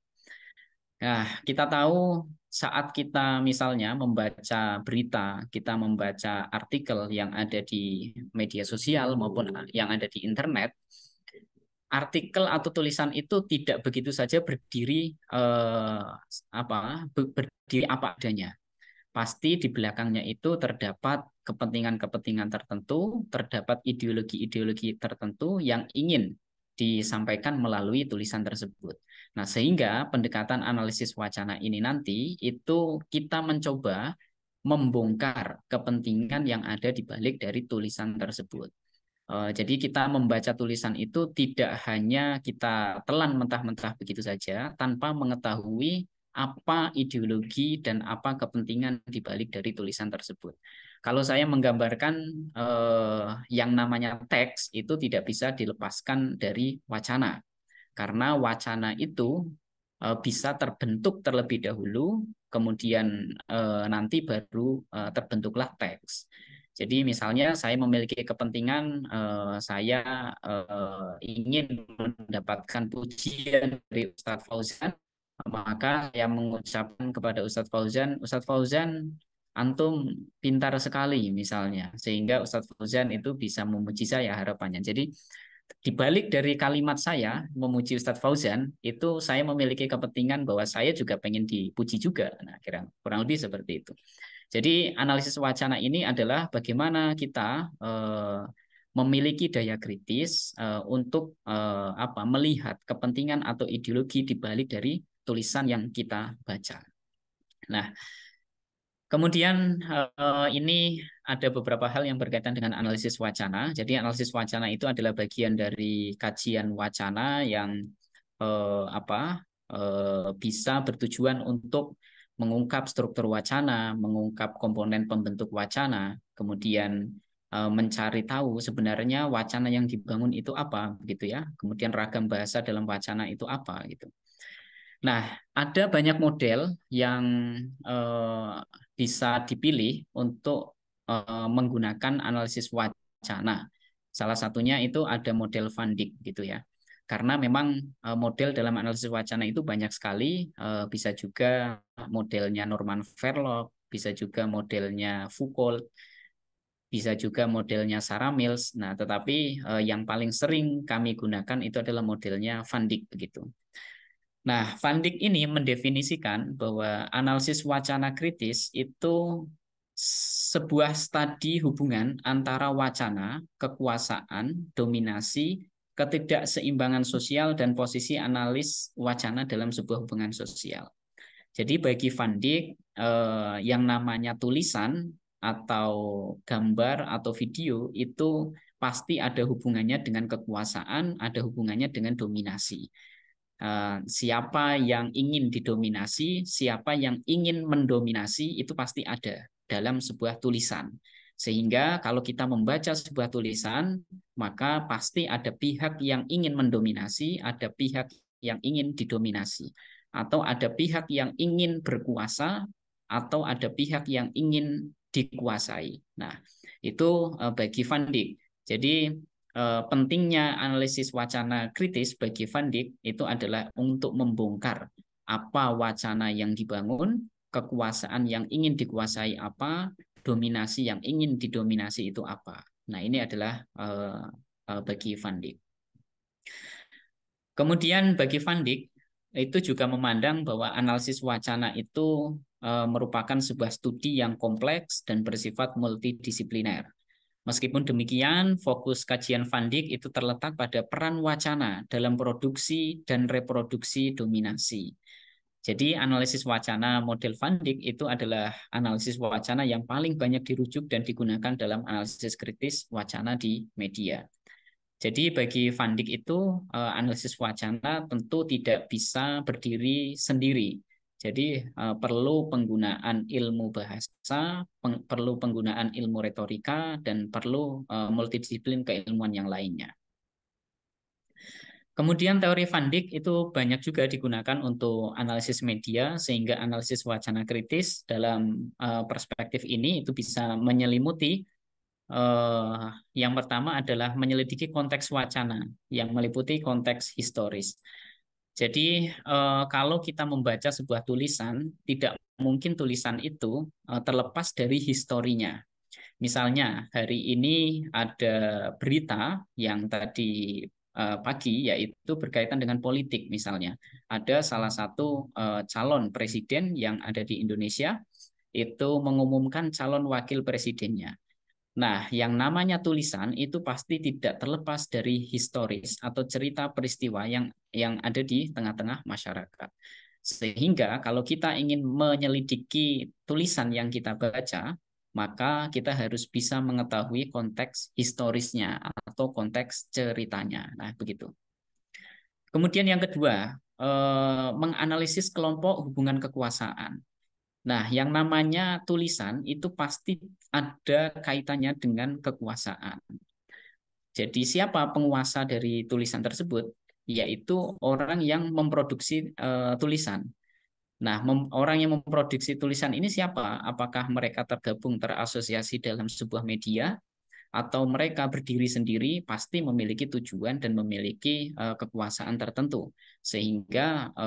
Nah, kita tahu saat kita misalnya membaca berita, kita membaca artikel yang ada di media sosial maupun hmm. yang ada di internet, artikel atau tulisan itu tidak begitu saja berdiri eh, apa berdiri apa adanya. Pasti di belakangnya itu terdapat kepentingan-kepentingan tertentu, terdapat ideologi-ideologi tertentu yang ingin disampaikan melalui tulisan tersebut. Nah, sehingga pendekatan analisis wacana ini nanti itu kita mencoba membongkar kepentingan yang ada di balik dari tulisan tersebut. Eh, jadi kita membaca tulisan itu tidak hanya kita telan mentah-mentah begitu saja tanpa mengetahui apa ideologi dan apa kepentingan di balik dari tulisan tersebut kalau saya menggambarkan eh, yang namanya teks itu tidak bisa dilepaskan dari wacana karena wacana itu eh, bisa terbentuk terlebih dahulu kemudian eh, nanti baru terbentuklah teks jadi misalnya saya memiliki kepentingan saya ingin mendapatkan pujian dari Ustadz Fauzan maka yang mengucapkan kepada Ustadz Fauzan Ustadz Fauzan antum pintar sekali misalnya sehingga Ustadz Fauzan itu bisa memuji saya harapannya jadi dibalik dari kalimat saya memuji Ustadz Fauzan itu saya memiliki kepentingan bahwa saya juga pengen dipuji juga nah kira kurang lebih seperti itu jadi analisis wacana ini adalah bagaimana kita eh, memiliki daya kritis eh, untuk eh, apa melihat kepentingan atau ideologi dibalik dari tulisan yang kita baca nah Kemudian eh, ini ada beberapa hal yang berkaitan dengan analisis wacana. Jadi analisis wacana itu adalah bagian dari kajian wacana yang eh, apa eh, bisa bertujuan untuk mengungkap struktur wacana, mengungkap komponen pembentuk wacana, kemudian mencari tahu sebenarnya wacana yang dibangun itu apa, gitu ya. Kemudian ragam bahasa dalam wacana itu apa, gitu. Nah, ada banyak model yang uh, bisa dipilih untuk uh, menggunakan analisis wacana. Nah, salah satunya itu ada model Van gitu ya. Karena memang uh, model dalam analisis wacana itu banyak sekali, uh, bisa juga modelnya Norman Verloc, bisa juga modelnya Foucault, bisa juga modelnya Sarah Mills. Nah, tetapi uh, yang paling sering kami gunakan itu adalah modelnya Van begitu. Nah, Van Dijk ini mendefinisikan bahwa analisis wacana kritis itu sebuah studi hubungan antara wacana, kekuasaan, dominasi, ketidakseimbangan sosial dan posisi analis wacana dalam sebuah hubungan sosial. Jadi bagi Van Dijk eh, yang namanya tulisan atau gambar atau video itu pasti ada hubungannya dengan kekuasaan, ada hubungannya dengan dominasi. Eh, siapa yang ingin didominasi, siapa yang ingin mendominasi itu pasti ada dalam sebuah tulisan. Sehingga kalau kita membaca sebuah tulisan, maka pasti ada pihak yang ingin mendominasi, ada pihak yang ingin didominasi, atau ada pihak yang ingin berkuasa, atau ada pihak yang ingin dikuasai. Nah, itu eh, bagi Fandi. Jadi Eh, pentingnya analisis wacana kritis bagi Van Dijk itu adalah untuk membongkar apa wacana yang dibangun, kekuasaan yang ingin dikuasai apa, dominasi yang ingin didominasi itu apa. Nah, ini adalah uh, uh, bagi Van Dijk. Kemudian bagi Van Dijk itu juga memandang bahwa analisis wacana itu uh, merupakan sebuah studi yang kompleks dan bersifat multidisipliner. Meskipun demikian, fokus kajian fandik itu terletak pada peran wacana dalam produksi dan reproduksi dominasi. Jadi analisis wacana model fandik itu adalah analisis wacana yang paling banyak dirujuk dan digunakan dalam analisis kritis wacana di media. Jadi bagi fandik itu eh, analisis wacana tentu tidak bisa berdiri sendiri jadi eh, perlu penggunaan ilmu bahasa, peng perlu penggunaan ilmu retorika, dan perlu uh, multidisiplin keilmuan yang lainnya. Kemudian teori Van Dijk itu banyak juga digunakan untuk analisis media sehingga analisis wacana kritis dalam uh, perspektif ini itu bisa menyelimuti uh, yang pertama adalah menyelidiki konteks wacana yang meliputi konteks historis. Jadi eh, kalau kita membaca sebuah tulisan, tidak mungkin tulisan itu eh, terlepas dari historinya. Misalnya hari ini ada berita yang tadi eh, pagi yaitu berkaitan dengan politik misalnya. Ada salah satu calon presiden yang ada di Indonesia itu mengumumkan calon wakil presidennya. Nah, yang namanya tulisan itu pasti tidak terlepas dari historis atau cerita peristiwa yang yang ada di tengah-tengah masyarakat. Sehingga kalau kita ingin menyelidiki tulisan yang kita baca, maka kita harus bisa mengetahui konteks historisnya atau konteks ceritanya. Nah, begitu. Kemudian yang kedua, eh, menganalisis kelompok hubungan kekuasaan. Nah, yang namanya tulisan itu pasti ada kaitannya dengan kekuasaan. Jadi siapa penguasa dari tulisan tersebut? Yaitu orang yang memproduksi e, tulisan. Nah, mem orang yang memproduksi tulisan ini siapa? Apakah mereka tergabung terasosiasi dalam sebuah media atau mereka berdiri sendiri pasti memiliki tujuan dan memiliki e, kekuasaan tertentu sehingga e,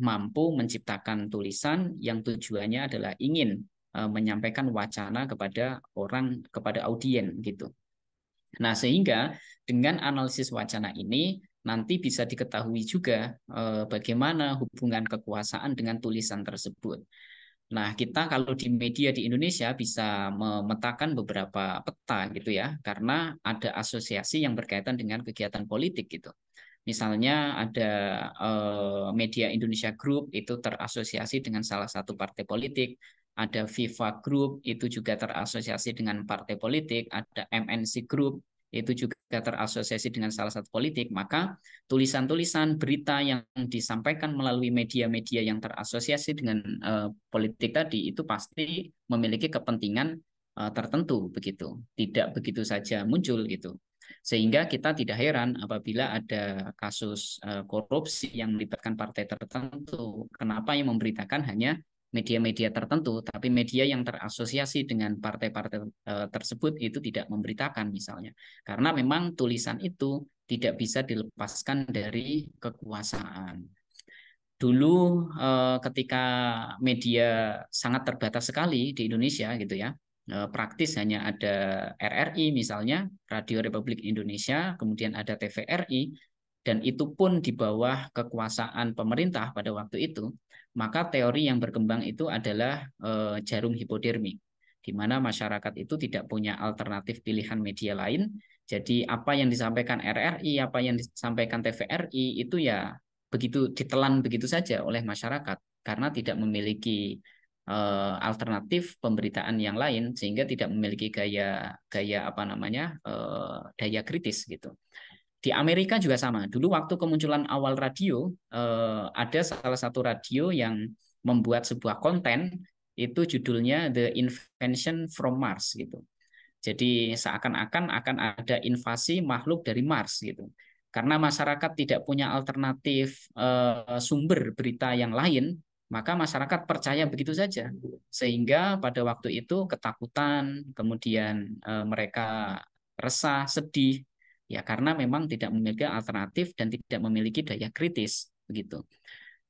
mampu menciptakan tulisan yang tujuannya adalah ingin Eh, menyampaikan wacana kepada orang kepada audien gitu. Nah, sehingga dengan analisis wacana ini nanti bisa diketahui juga eh, bagaimana hubungan kekuasaan dengan tulisan tersebut. Nah, kita kalau di media di Indonesia bisa memetakan beberapa peta gitu ya, karena ada asosiasi yang berkaitan dengan kegiatan politik gitu. Misalnya ada eh, Media Indonesia Group itu terasosiasi dengan salah satu partai politik, ada Viva Group itu juga terasosiasi dengan partai politik, ada MNC Group itu juga terasosiasi dengan salah satu politik, maka tulisan-tulisan berita yang disampaikan melalui media-media yang terasosiasi dengan uh, politik tadi itu pasti memiliki kepentingan uh, tertentu begitu. Tidak begitu saja muncul gitu. Sehingga kita tidak heran apabila ada kasus uh, korupsi yang melibatkan partai tertentu, kenapa yang memberitakan hanya media-media tertentu, tapi media yang terasosiasi dengan partai-partai eh, tersebut itu tidak memberitakan misalnya. Karena memang tulisan itu tidak bisa dilepaskan dari kekuasaan. Dulu eh, ketika media sangat terbatas sekali di Indonesia gitu ya, eh, praktis hanya ada RRI misalnya, Radio Republik Indonesia, kemudian ada TVRI, dan itu pun di bawah kekuasaan pemerintah pada waktu itu, maka teori yang berkembang itu adalah eh, jarum hipodermi, di mana masyarakat itu tidak punya alternatif pilihan media lain. Jadi apa yang disampaikan RRI, apa yang disampaikan TVRI itu ya begitu ditelan begitu saja oleh masyarakat karena tidak memiliki eh, alternatif pemberitaan yang lain sehingga tidak memiliki gaya gaya apa namanya eh, daya kritis gitu di Amerika juga sama. Dulu waktu kemunculan awal radio, eh, ada salah satu radio yang membuat sebuah konten itu judulnya The Invention from Mars gitu. Jadi seakan-akan akan ada invasi makhluk dari Mars gitu. Karena masyarakat tidak punya alternatif eh, sumber berita yang lain, maka masyarakat percaya begitu saja. Sehingga pada waktu itu ketakutan, kemudian eh, mereka resah, sedih, ya karena memang tidak memiliki alternatif dan tidak memiliki daya kritis begitu.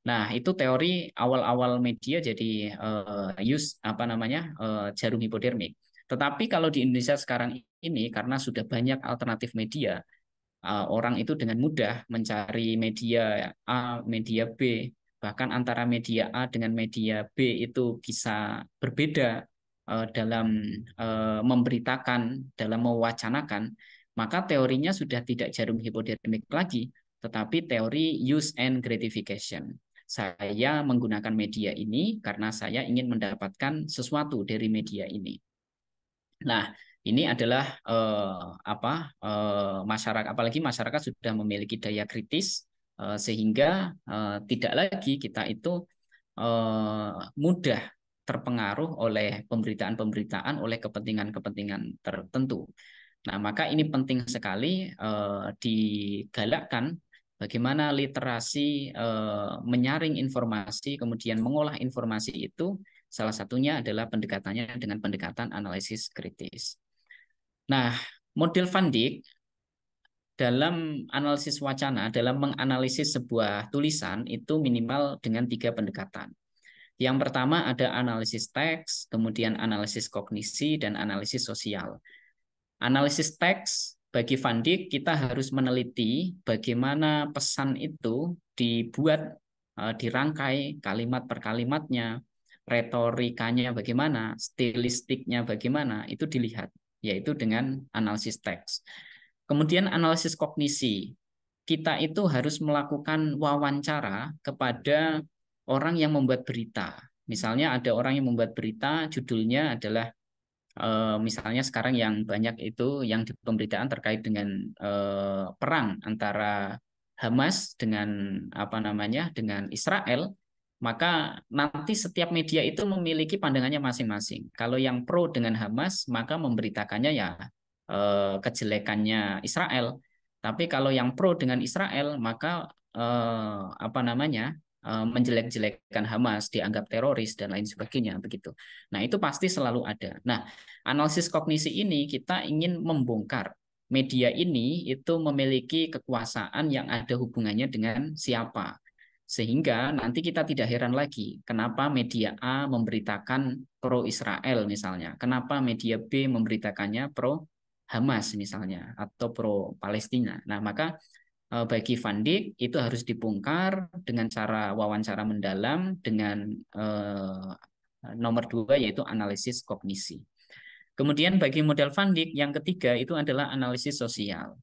Nah, itu teori awal-awal media jadi uh, use apa namanya? Uh, jarum hipodermik. Tetapi kalau di Indonesia sekarang ini karena sudah banyak alternatif media, uh, orang itu dengan mudah mencari media A, media B, bahkan antara media A dengan media B itu bisa berbeda uh, dalam uh, memberitakan, dalam mewacanakan maka teorinya sudah tidak jarum hipodermik lagi, tetapi teori use and gratification. Saya menggunakan media ini karena saya ingin mendapatkan sesuatu dari media ini. Nah, ini adalah eh, apa eh, masyarakat, apalagi masyarakat sudah memiliki daya kritis eh, sehingga eh, tidak lagi kita itu eh, mudah terpengaruh oleh pemberitaan-pemberitaan oleh kepentingan-kepentingan tertentu. Nah, maka ini penting sekali uh, digalakkan bagaimana literasi uh, menyaring informasi, kemudian mengolah informasi itu. Salah satunya adalah pendekatannya dengan pendekatan analisis kritis. Nah, model Van Dijk dalam analisis wacana, dalam menganalisis sebuah tulisan itu minimal dengan tiga pendekatan. Yang pertama ada analisis teks, kemudian analisis kognisi, dan analisis sosial. Analisis teks bagi Van Dijk kita harus meneliti bagaimana pesan itu dibuat, eh, dirangkai kalimat per kalimatnya, retorikanya bagaimana, stilistiknya bagaimana, itu dilihat, yaitu dengan analisis teks. Kemudian analisis kognisi. Kita itu harus melakukan wawancara kepada orang yang membuat berita. Misalnya ada orang yang membuat berita, judulnya adalah Eh, misalnya sekarang yang banyak itu yang di pemberitaan terkait dengan eh, perang antara Hamas dengan apa namanya dengan Israel maka nanti setiap media itu memiliki pandangannya masing-masing. Kalau yang pro dengan Hamas maka memberitakannya ya eh, kejelekannya Israel. Tapi kalau yang pro dengan Israel maka apa namanya Eh, menjelek-jelekkan Hamas, dianggap teroris dan lain sebagainya begitu. Nah, itu pasti selalu ada. Nah, analisis kognisi ini kita ingin membongkar media ini itu memiliki kekuasaan yang ada hubungannya dengan siapa. Sehingga nanti kita tidak heran lagi kenapa media A memberitakan pro Israel misalnya, kenapa media B memberitakannya pro Hamas misalnya atau pro Palestina. Nah, maka Eh, bagi fandik itu harus dibongkar dengan cara wawancara mendalam dengan eh, nomor dua yaitu analisis kognisi. Kemudian bagi model fandik yang ketiga itu adalah analisis sosial.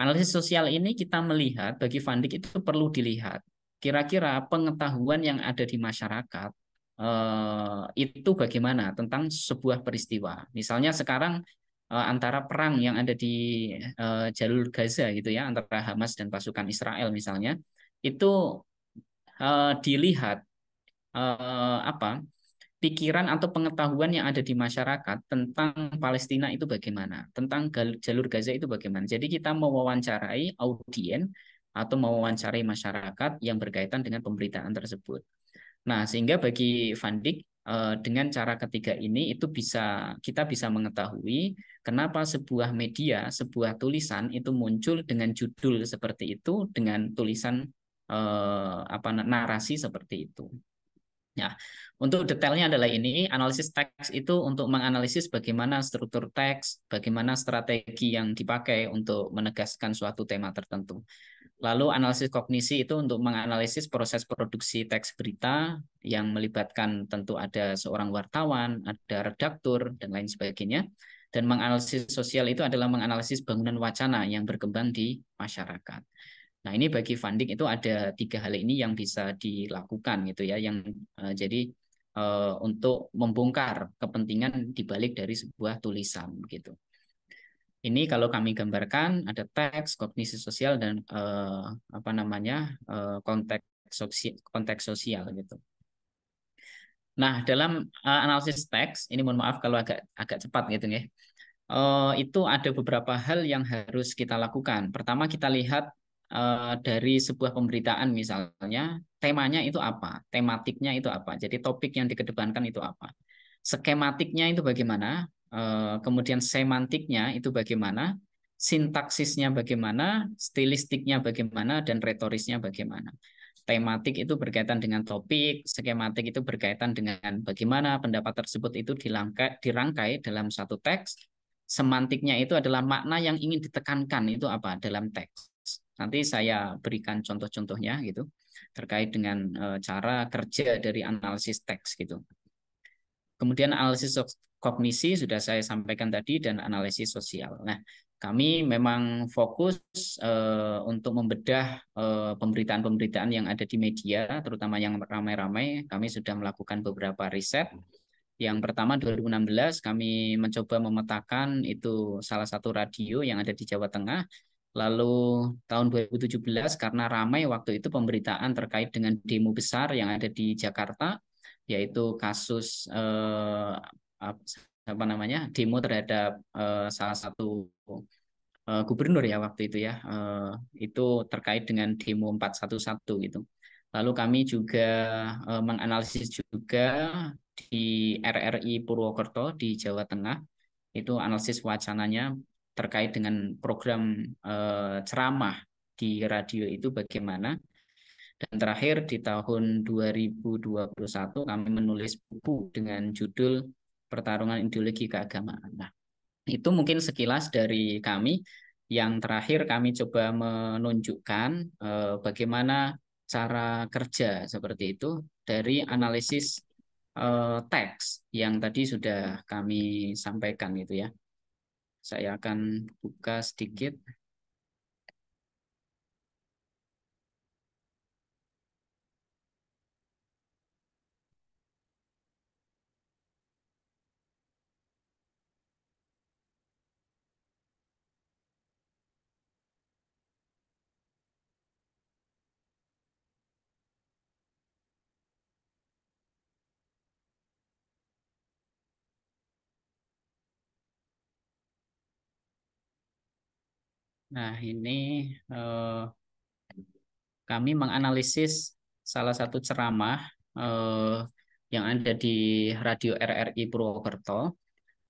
Analisis sosial ini kita melihat bagi fandik itu perlu dilihat kira-kira pengetahuan yang ada di masyarakat eh, itu bagaimana tentang sebuah peristiwa. Misalnya sekarang Eh, antara perang yang ada di uh, jalur Gaza gitu ya antara Hamas dan pasukan Israel misalnya itu uh, dilihat uh, apa pikiran atau pengetahuan yang ada di masyarakat tentang Palestina itu bagaimana, tentang jalur Gaza itu bagaimana. Jadi kita mewawancarai audien atau mewawancarai masyarakat yang berkaitan dengan pemberitaan tersebut. Nah, sehingga bagi Van Eh, dengan cara ketiga ini itu bisa kita bisa mengetahui kenapa sebuah media, sebuah tulisan itu muncul dengan judul seperti itu, dengan tulisan eh, apa narasi seperti itu. Ya, untuk detailnya adalah ini analisis teks itu untuk menganalisis bagaimana struktur teks, bagaimana strategi yang dipakai untuk menegaskan suatu tema tertentu. Lalu analisis kognisi itu untuk menganalisis proses produksi teks berita yang melibatkan tentu ada seorang wartawan, ada redaktur, dan lain sebagainya. Dan menganalisis sosial itu adalah menganalisis bangunan wacana yang berkembang di masyarakat. Nah ini bagi funding itu ada tiga hal ini yang bisa dilakukan gitu ya, yang uh, jadi uh, untuk membongkar kepentingan dibalik dari sebuah tulisan gitu. Ini kalau kami gambarkan ada teks, kognisi sosial dan eh, apa namanya eh, konteks sosial, konteks sosial gitu. Nah dalam eh, analisis teks ini mohon maaf kalau agak agak cepat gitu ya. Eh, itu ada beberapa hal yang harus kita lakukan. Pertama kita lihat eh, dari sebuah pemberitaan misalnya temanya itu apa, tematiknya itu apa, jadi topik yang dikedepankan itu apa, skematiknya itu bagaimana, Eh, kemudian semantiknya itu bagaimana, sintaksisnya bagaimana, stilistiknya bagaimana, dan retorisnya bagaimana. Tematik itu berkaitan dengan topik, skematik itu berkaitan dengan bagaimana pendapat tersebut itu dilangkai, dirangkai dalam satu teks. Semantiknya itu adalah makna yang ingin ditekankan itu apa dalam teks. Nanti saya berikan contoh-contohnya gitu terkait dengan eh, cara kerja dari analisis teks gitu. Kemudian analisis kognisi sudah saya sampaikan tadi dan analisis sosial. Nah, kami memang fokus uh, untuk membedah eh, pemberitaan-pemberitaan yang ada di media, terutama yang ramai-ramai. Kami sudah melakukan beberapa riset. Yang pertama 2016 kami mencoba memetakan itu salah satu radio yang ada di Jawa Tengah. Lalu tahun 2017 karena ramai waktu itu pemberitaan terkait dengan demo besar yang ada di Jakarta, yaitu kasus eh, apa namanya demo terhadap uh, salah satu uh, gubernur ya waktu itu ya uh, itu terkait dengan demo 411 gitu. Lalu kami juga uh, menganalisis juga di RRI Purwokerto di Jawa Tengah itu analisis wacananya terkait dengan program uh, ceramah di radio itu bagaimana. Dan terakhir di tahun 2021 kami menulis buku dengan judul pertarungan ideologi keagamaan. Nah, itu mungkin sekilas dari kami. Yang terakhir kami coba menunjukkan eh, bagaimana cara kerja seperti itu dari analisis eh, teks yang tadi sudah kami sampaikan itu ya. Saya akan buka sedikit. Nah, ini eh, kami menganalisis salah satu ceramah eh, yang ada di Radio RRI Purwokerto.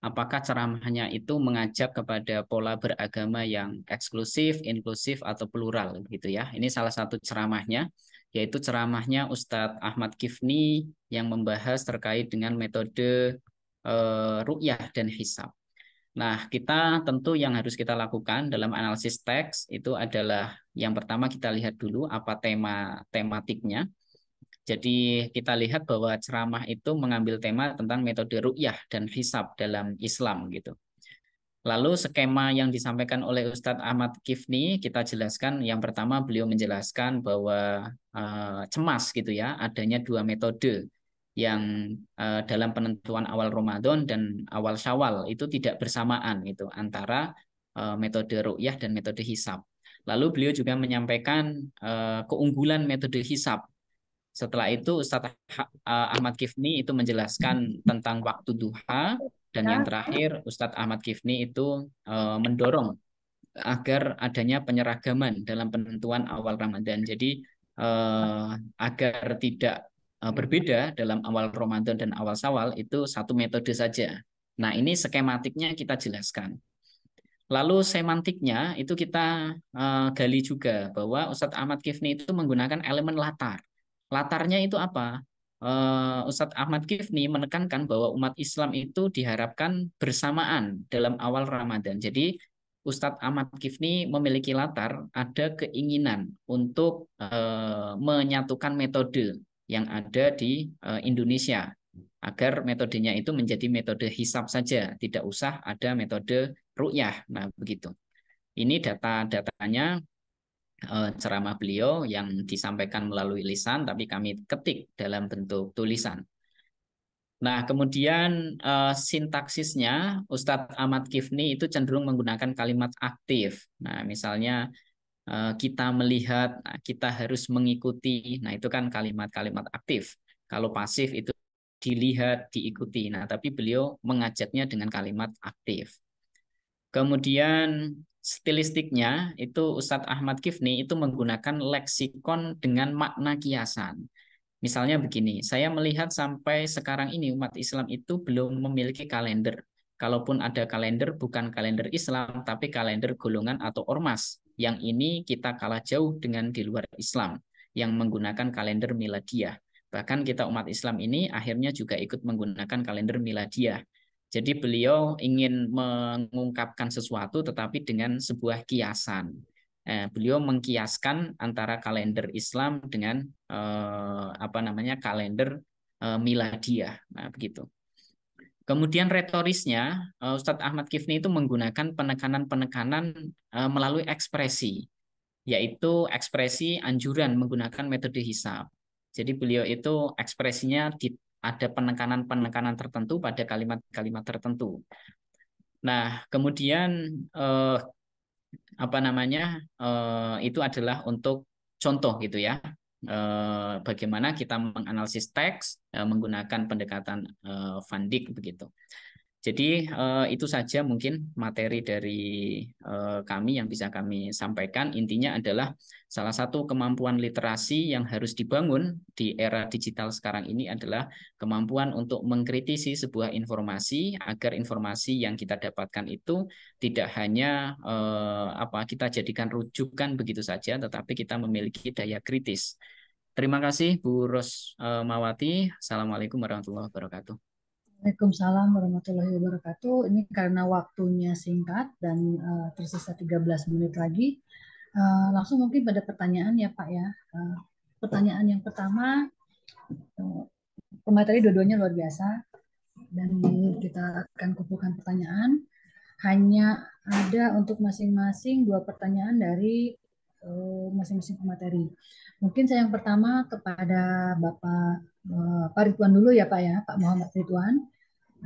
Apakah ceramahnya itu mengajak kepada pola beragama yang eksklusif, inklusif, atau plural gitu ya. Ini salah satu ceramahnya, yaitu ceramahnya Ustadz Ahmad Kifni yang membahas terkait dengan metode eh, rukyah dan hisab. Nah, kita tentu yang harus kita lakukan dalam analisis teks itu adalah yang pertama kita lihat dulu apa tema tematiknya. Jadi kita lihat bahwa ceramah itu mengambil tema tentang metode ru'yah dan hisab dalam Islam gitu. Lalu skema yang disampaikan oleh Ustadz Ahmad Kifni kita jelaskan yang pertama beliau menjelaskan bahwa uh, cemas gitu ya adanya dua metode yang uh, dalam penentuan awal Ramadan dan awal Syawal itu tidak bersamaan itu antara uh, metode ru'yah dan metode hisab. Lalu beliau juga menyampaikan uh, keunggulan metode hisab. Setelah itu Ustaz Ahmad Kifni itu menjelaskan tentang waktu duha dan yang terakhir Ustadz Ahmad Kifni itu uh, mendorong agar adanya penyeragaman dalam penentuan awal Ramadan. Jadi uh, agar tidak Eh, hmm. berbeda dalam awal Ramadan dan awal Sawal itu satu metode saja. Nah, ini skematiknya kita jelaskan. Lalu semantiknya itu kita eh, gali juga bahwa Ustadz Ahmad Kifni itu menggunakan elemen latar. Latarnya itu apa? Eh, Ustadz Ahmad Kifni menekankan bahwa umat Islam itu diharapkan bersamaan dalam awal Ramadan. Jadi Ustadz Ahmad Kifni memiliki latar ada keinginan untuk menyatukan metode yang ada di eh, Indonesia agar metodenya itu menjadi metode hisap saja, tidak usah ada metode ru'yah. Nah, begitu. Ini data-datanya eh, ceramah beliau yang disampaikan melalui lisan tapi kami ketik dalam bentuk tulisan. Nah, kemudian eh, sintaksisnya Ustadz Ahmad Kifni itu cenderung menggunakan kalimat aktif. Nah, misalnya Eh, kita melihat, nah, kita harus mengikuti. Nah, itu kan kalimat-kalimat aktif. Kalau pasif itu dilihat, diikuti. Nah, tapi beliau mengajaknya dengan kalimat aktif. Kemudian stilistiknya itu Ustadz Ahmad Kifni itu menggunakan leksikon dengan makna kiasan. Misalnya begini, saya melihat sampai sekarang ini umat Islam itu belum memiliki kalender. Kalaupun ada kalender, bukan kalender Islam, tapi kalender golongan atau ormas yang ini kita kalah jauh dengan di luar Islam yang menggunakan kalender miladiah. Bahkan kita umat Islam ini akhirnya juga ikut menggunakan kalender miladiah. Jadi beliau ingin mengungkapkan sesuatu tetapi dengan sebuah kiasan. Eh, beliau mengkiaskan antara kalender Islam dengan eh, apa namanya kalender eh, miladiah. Nah, begitu. Kemudian retorisnya, eh, Ustadz Ahmad Kifni itu menggunakan penekanan-penekanan eh, melalui ekspresi, yaitu ekspresi anjuran menggunakan metode hisap. Jadi beliau itu ekspresinya ada penekanan-penekanan tertentu pada kalimat-kalimat tertentu. Nah, kemudian eh, apa namanya eh, itu adalah untuk contoh gitu ya. Eh, bagaimana kita menganalisis teks eh, menggunakan pendekatan Van eh, Dijk begitu. Jadi eh, itu saja mungkin materi dari eh, kami yang bisa kami sampaikan. Intinya adalah salah satu kemampuan literasi yang harus dibangun di era digital sekarang ini adalah kemampuan untuk mengkritisi sebuah informasi agar informasi yang kita dapatkan itu tidak hanya eh, apa kita jadikan rujukan begitu saja, tetapi kita memiliki daya kritis. Terima kasih Bu Ros Mawati. Assalamualaikum warahmatullahi wabarakatuh. Waalaikumsalam warahmatullahi wabarakatuh. Ini karena waktunya singkat dan uh, tersisa 13 menit lagi. Uh, langsung mungkin pada pertanyaan ya Pak ya. Uh, pertanyaan yang pertama, uh, pemateri dua-duanya luar biasa dan kita akan kumpulkan pertanyaan. Hanya ada untuk masing-masing dua pertanyaan dari masing-masing uh, pemateri. Mungkin saya yang pertama kepada Bapak Eh, Pak Ridwan dulu ya Pak ya, Pak Muhammad Ridwan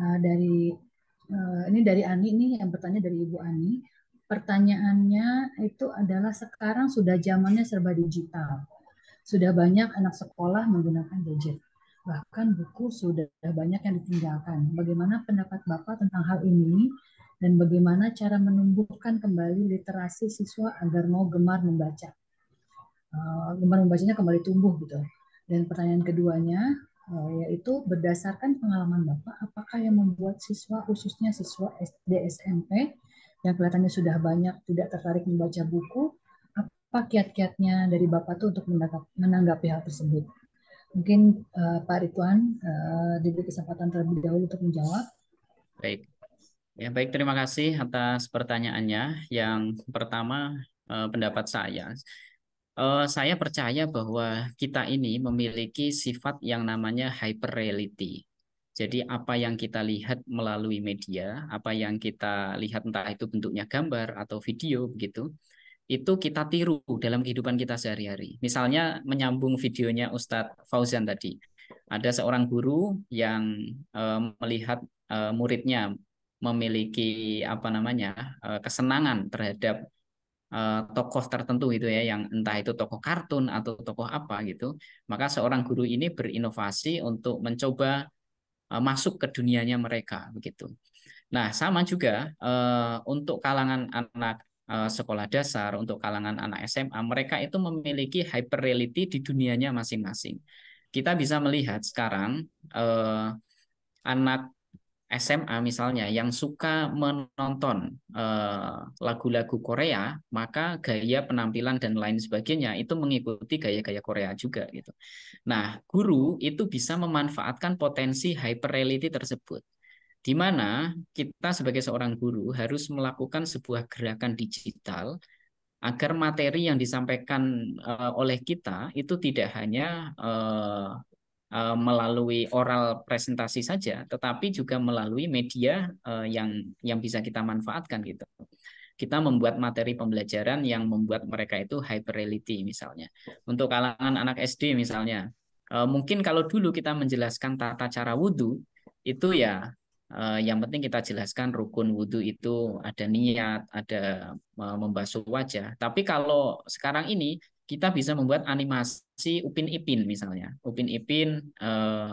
eh, dari eh, ini dari Ani ini yang bertanya dari Ibu Ani. Pertanyaannya itu adalah sekarang sudah zamannya serba digital. Sudah banyak anak sekolah menggunakan gadget. Bahkan buku sudah banyak yang ditinggalkan. Bagaimana pendapat Bapak tentang hal ini dan bagaimana cara menumbuhkan kembali literasi siswa agar mau gemar membaca? gemar membacanya kembali tumbuh gitu dan pertanyaan keduanya eh, yaitu berdasarkan pengalaman Bapak, apakah yang membuat siswa khususnya siswa SD SMP yang kelihatannya sudah banyak tidak tertarik membaca buku, apa kiat-kiatnya dari Bapak tuh untuk menanggapi hal tersebut? Mungkin uh, Pak Rituan uh, eh, diberi kesempatan terlebih dahulu untuk menjawab. Baik. Ya, baik terima kasih atas pertanyaannya. Yang pertama pendapat saya uh, saya percaya bahwa kita ini memiliki sifat yang namanya hyper reality. Jadi apa yang kita lihat melalui media, apa yang kita lihat entah itu bentuknya gambar atau video begitu, itu kita tiru dalam kehidupan kita sehari-hari. Misalnya menyambung videonya Ustadz Fauzan tadi, ada seorang guru yang uh, melihat uh, muridnya memiliki apa namanya uh, kesenangan terhadap Eh, tokoh tertentu gitu ya yang entah itu tokoh kartun atau tokoh apa gitu maka seorang guru ini berinovasi untuk mencoba eh, masuk ke dunianya mereka begitu nah sama juga eh, untuk kalangan anak sekolah dasar untuk kalangan anak SMA mereka itu memiliki hyper reality di dunianya masing-masing kita bisa melihat sekarang anak SMA misalnya yang suka menonton eh, lagu-lagu uh, Korea, maka gaya penampilan dan lain sebagainya itu mengikuti gaya-gaya Korea juga gitu. Nah, guru itu bisa memanfaatkan potensi hyper reality tersebut. Di mana kita sebagai seorang guru harus melakukan sebuah gerakan digital agar materi yang disampaikan uh, oleh kita itu tidak hanya uh, Eh, melalui oral presentasi saja, tetapi juga melalui media eh, yang yang bisa kita manfaatkan gitu. Kita membuat materi pembelajaran yang membuat mereka itu hyper reality misalnya. Untuk kalangan anak SD misalnya, eh, mungkin kalau dulu kita menjelaskan tata cara wudhu itu ya yang penting kita jelaskan rukun wudhu itu ada niat, ada membasuh wajah. Tapi kalau sekarang ini kita bisa membuat animasi Upin Ipin misalnya. Upin Ipin eh,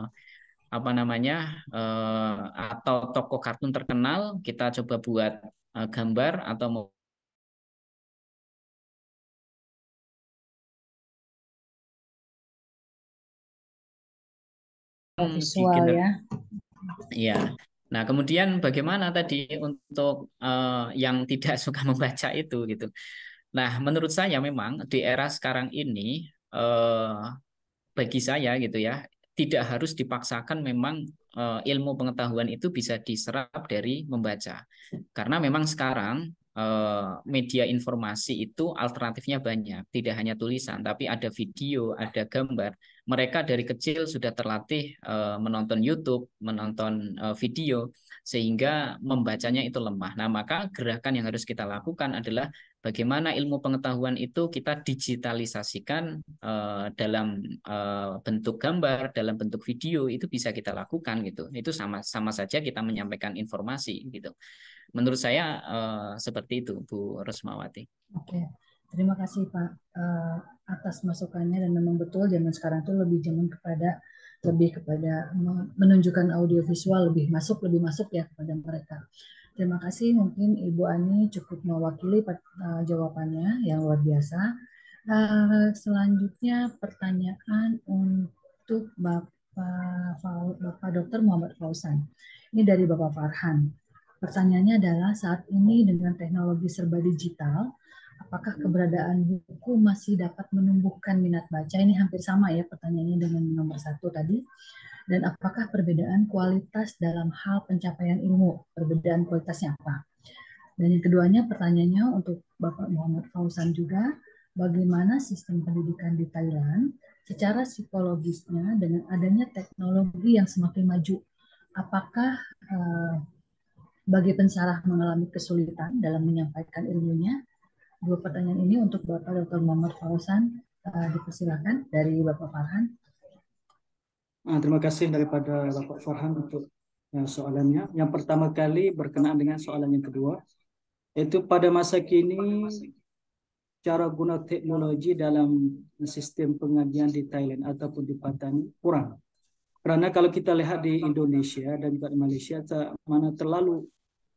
apa namanya eh, atau toko kartun terkenal kita coba buat eh, gambar atau visual ya. ya Nah, kemudian bagaimana tadi untuk uh, yang tidak <laughs> suka membaca itu gitu. Nah, menurut saya memang di era sekarang ini eh, bagi saya gitu ya, tidak harus dipaksakan memang eh, ilmu pengetahuan itu bisa diserap dari membaca. Karena memang sekarang eh, media informasi itu alternatifnya banyak, tidak hanya tulisan, tapi ada video, ada gambar. Mereka dari kecil sudah terlatih eh, menonton YouTube, menonton eh, video sehingga membacanya itu lemah. Nah, maka gerakan yang harus kita lakukan adalah bagaimana ilmu pengetahuan itu kita digitalisasikan uh, dalam uh, bentuk gambar, dalam bentuk video itu bisa kita lakukan gitu. Itu sama sama saja kita menyampaikan informasi gitu. Menurut saya uh, seperti itu Bu Resmawati. Oke. Terima kasih Pak uh, atas masukannya dan memang betul zaman sekarang itu lebih zaman kepada lebih kepada menunjukkan audiovisual lebih masuk lebih masuk ya kepada mereka. Terima kasih mungkin Ibu Ani cukup mewakili eh, jawabannya yang luar biasa. Eh, selanjutnya pertanyaan untuk Bapak, Bapak Dr. Muhammad Fausan. Ini dari Bapak Farhan. Pertanyaannya adalah saat ini dengan teknologi serba digital, apakah keberadaan buku masih dapat menumbuhkan minat baca? Ini hampir sama ya pertanyaannya dengan nomor satu tadi dan apakah perbedaan kualitas dalam hal pencapaian ilmu, perbedaan kualitasnya apa. Dan yang keduanya pertanyaannya untuk Bapak Muhammad Fauzan juga, bagaimana sistem pendidikan di Thailand secara psikologisnya dengan adanya teknologi yang semakin maju, apakah eh, bagi pensarah mengalami kesulitan dalam menyampaikan ilmunya? Dua pertanyaan ini untuk Bapak Dr. Muhammad Fauzan, eh, dipersilakan dari Bapak Farhan. Ah, terima kasih daripada Bapak Farhan untuk eh, soalannya. Yang pertama kali berkenaan dengan soalan yang kedua, itu pada masa kini cara guna teknologi dalam sistem pengajian di Thailand ataupun di Patani kurang. Karena kalau kita lihat di Indonesia dan juga di Malaysia, mana terlalu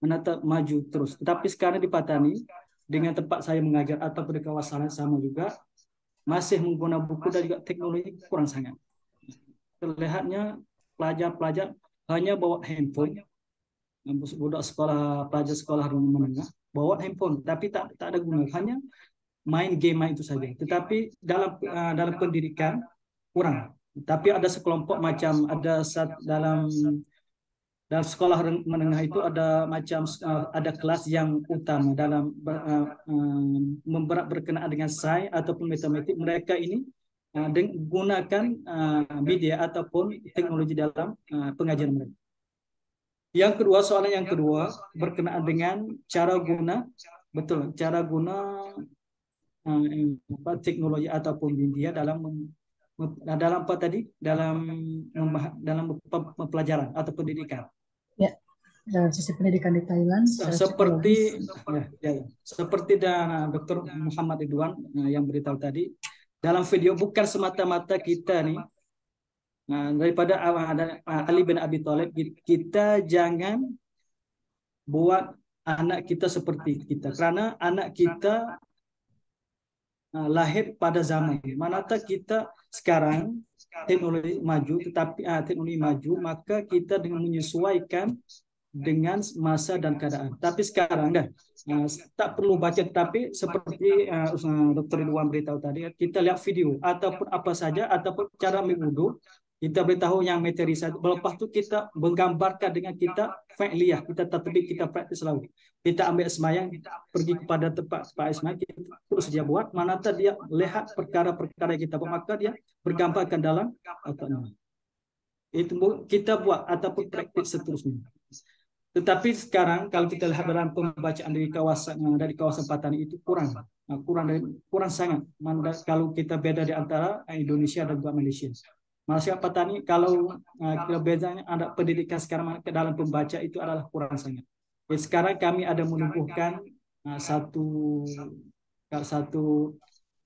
mana ter, maju terus. Tetapi sekarang di Patani, dengan tempat saya mengajar ataupun di kawasan sama juga, masih menggunakan buku dan juga teknologi kurang sangat. terlihatnya pelajar-pelajar hanya bawa handphone. Budak sekolah, pelajar sekolah rumah menengah bawa handphone tapi tak tak ada guna hanya main game main itu saja. Tetapi dalam ah, dalam pendidikan kurang. Tapi ada sekelompok macam ada saat dalam dalam sekolah menengah itu ada macam ah, ada kelas yang utama dalam uh, berkenaan dengan sains ataupun matematik mereka ini Uh, dengan gunakan uh, media ataupun teknologi dalam uh, pengajian mereka. Yang kedua, soalan yang kedua berkenaan dengan cara guna, betul, cara guna uh, teknologi ataupun media dalam dalam apa tadi dalam dalam pelajaran atau pendidikan. Ya dalam sisi pendidikan di Thailand seperti ya, ya, seperti dan Dr. Muhammad Ridwan uh, yang beritahu tadi dalam video bukan semata-mata kita ni daripada ah, Ali bin Abi Thalib kita jangan buat anak kita seperti kita kerana anak kita ah, lahir pada zaman Manakah kita sekarang teknologi maju tetapi ah, teknologi maju maka kita dengan menyesuaikan dengan masa dan keadaan. Tapi sekarang dah uh, tak perlu baca tapi seperti uh, uh Dr. Ridwan beritahu tadi kita lihat video ataupun apa saja ataupun cara mengudu kita beritahu yang materi saja. Lepas tu kita menggambarkan dengan kita fa'liyah, kita tetapi kita praktis selalu. Kita ambil semayang, pergi kepada tempat Pak Ismail, kita terus dia buat. Mana tak dia lihat perkara-perkara kita buat, maka dia bergambarkan dalam otaknya. Itu kita buat ataupun praktis seterusnya. Tetapi sekarang kalau kita lihat dalam pembacaan dari kawasan dari kawasan patani itu kurang ah, kurang dari kurang sangat kalau kita beda di antara ah, Indonesia dan juga Malaysia. Malaysia petani ah, kalau kita bedanya ada pendidikan sekarang ke dalam pembaca itu adalah kurang sangat. sekarang kami ada menumbuhkan satu satu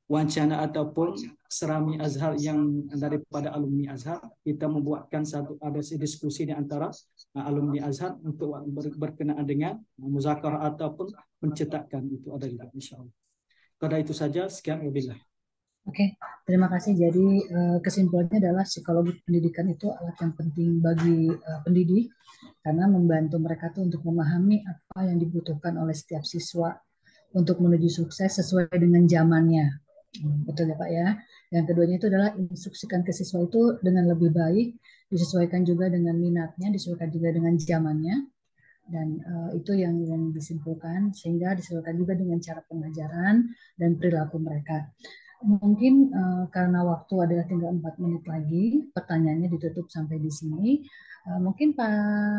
wacana ataupun Serami Azhar yang daripada alumni Azhar kita membuatkan satu ada diskusi di antara uh, alumni Azhar untuk berkenaan dengan muzakarah ataupun mencetakkan itu ada juga insyaallah. Karena itu saja sekian wabillah. Oke, okay, terima kasih. Jadi uh, kesimpulannya adalah psikologi pendidikan itu alat yang penting bagi uh, pendidik karena membantu mereka tuh untuk memahami apa yang dibutuhkan oleh setiap siswa untuk menuju sukses sesuai dengan zamannya. Hmm, betul ya Pak ya. Yang keduanya itu adalah instruksikan ke siswa itu dengan lebih baik, disesuaikan juga dengan minatnya, disesuaikan juga dengan zamannya. Dan uh, itu yang, yang disimpulkan sehingga disesuaikan juga dengan cara pengajaran dan perilaku mereka. Mungkin uh, karena waktu adalah tinggal 4 menit lagi, pertanyaannya ditutup sampai di sini. Uh, mungkin Pak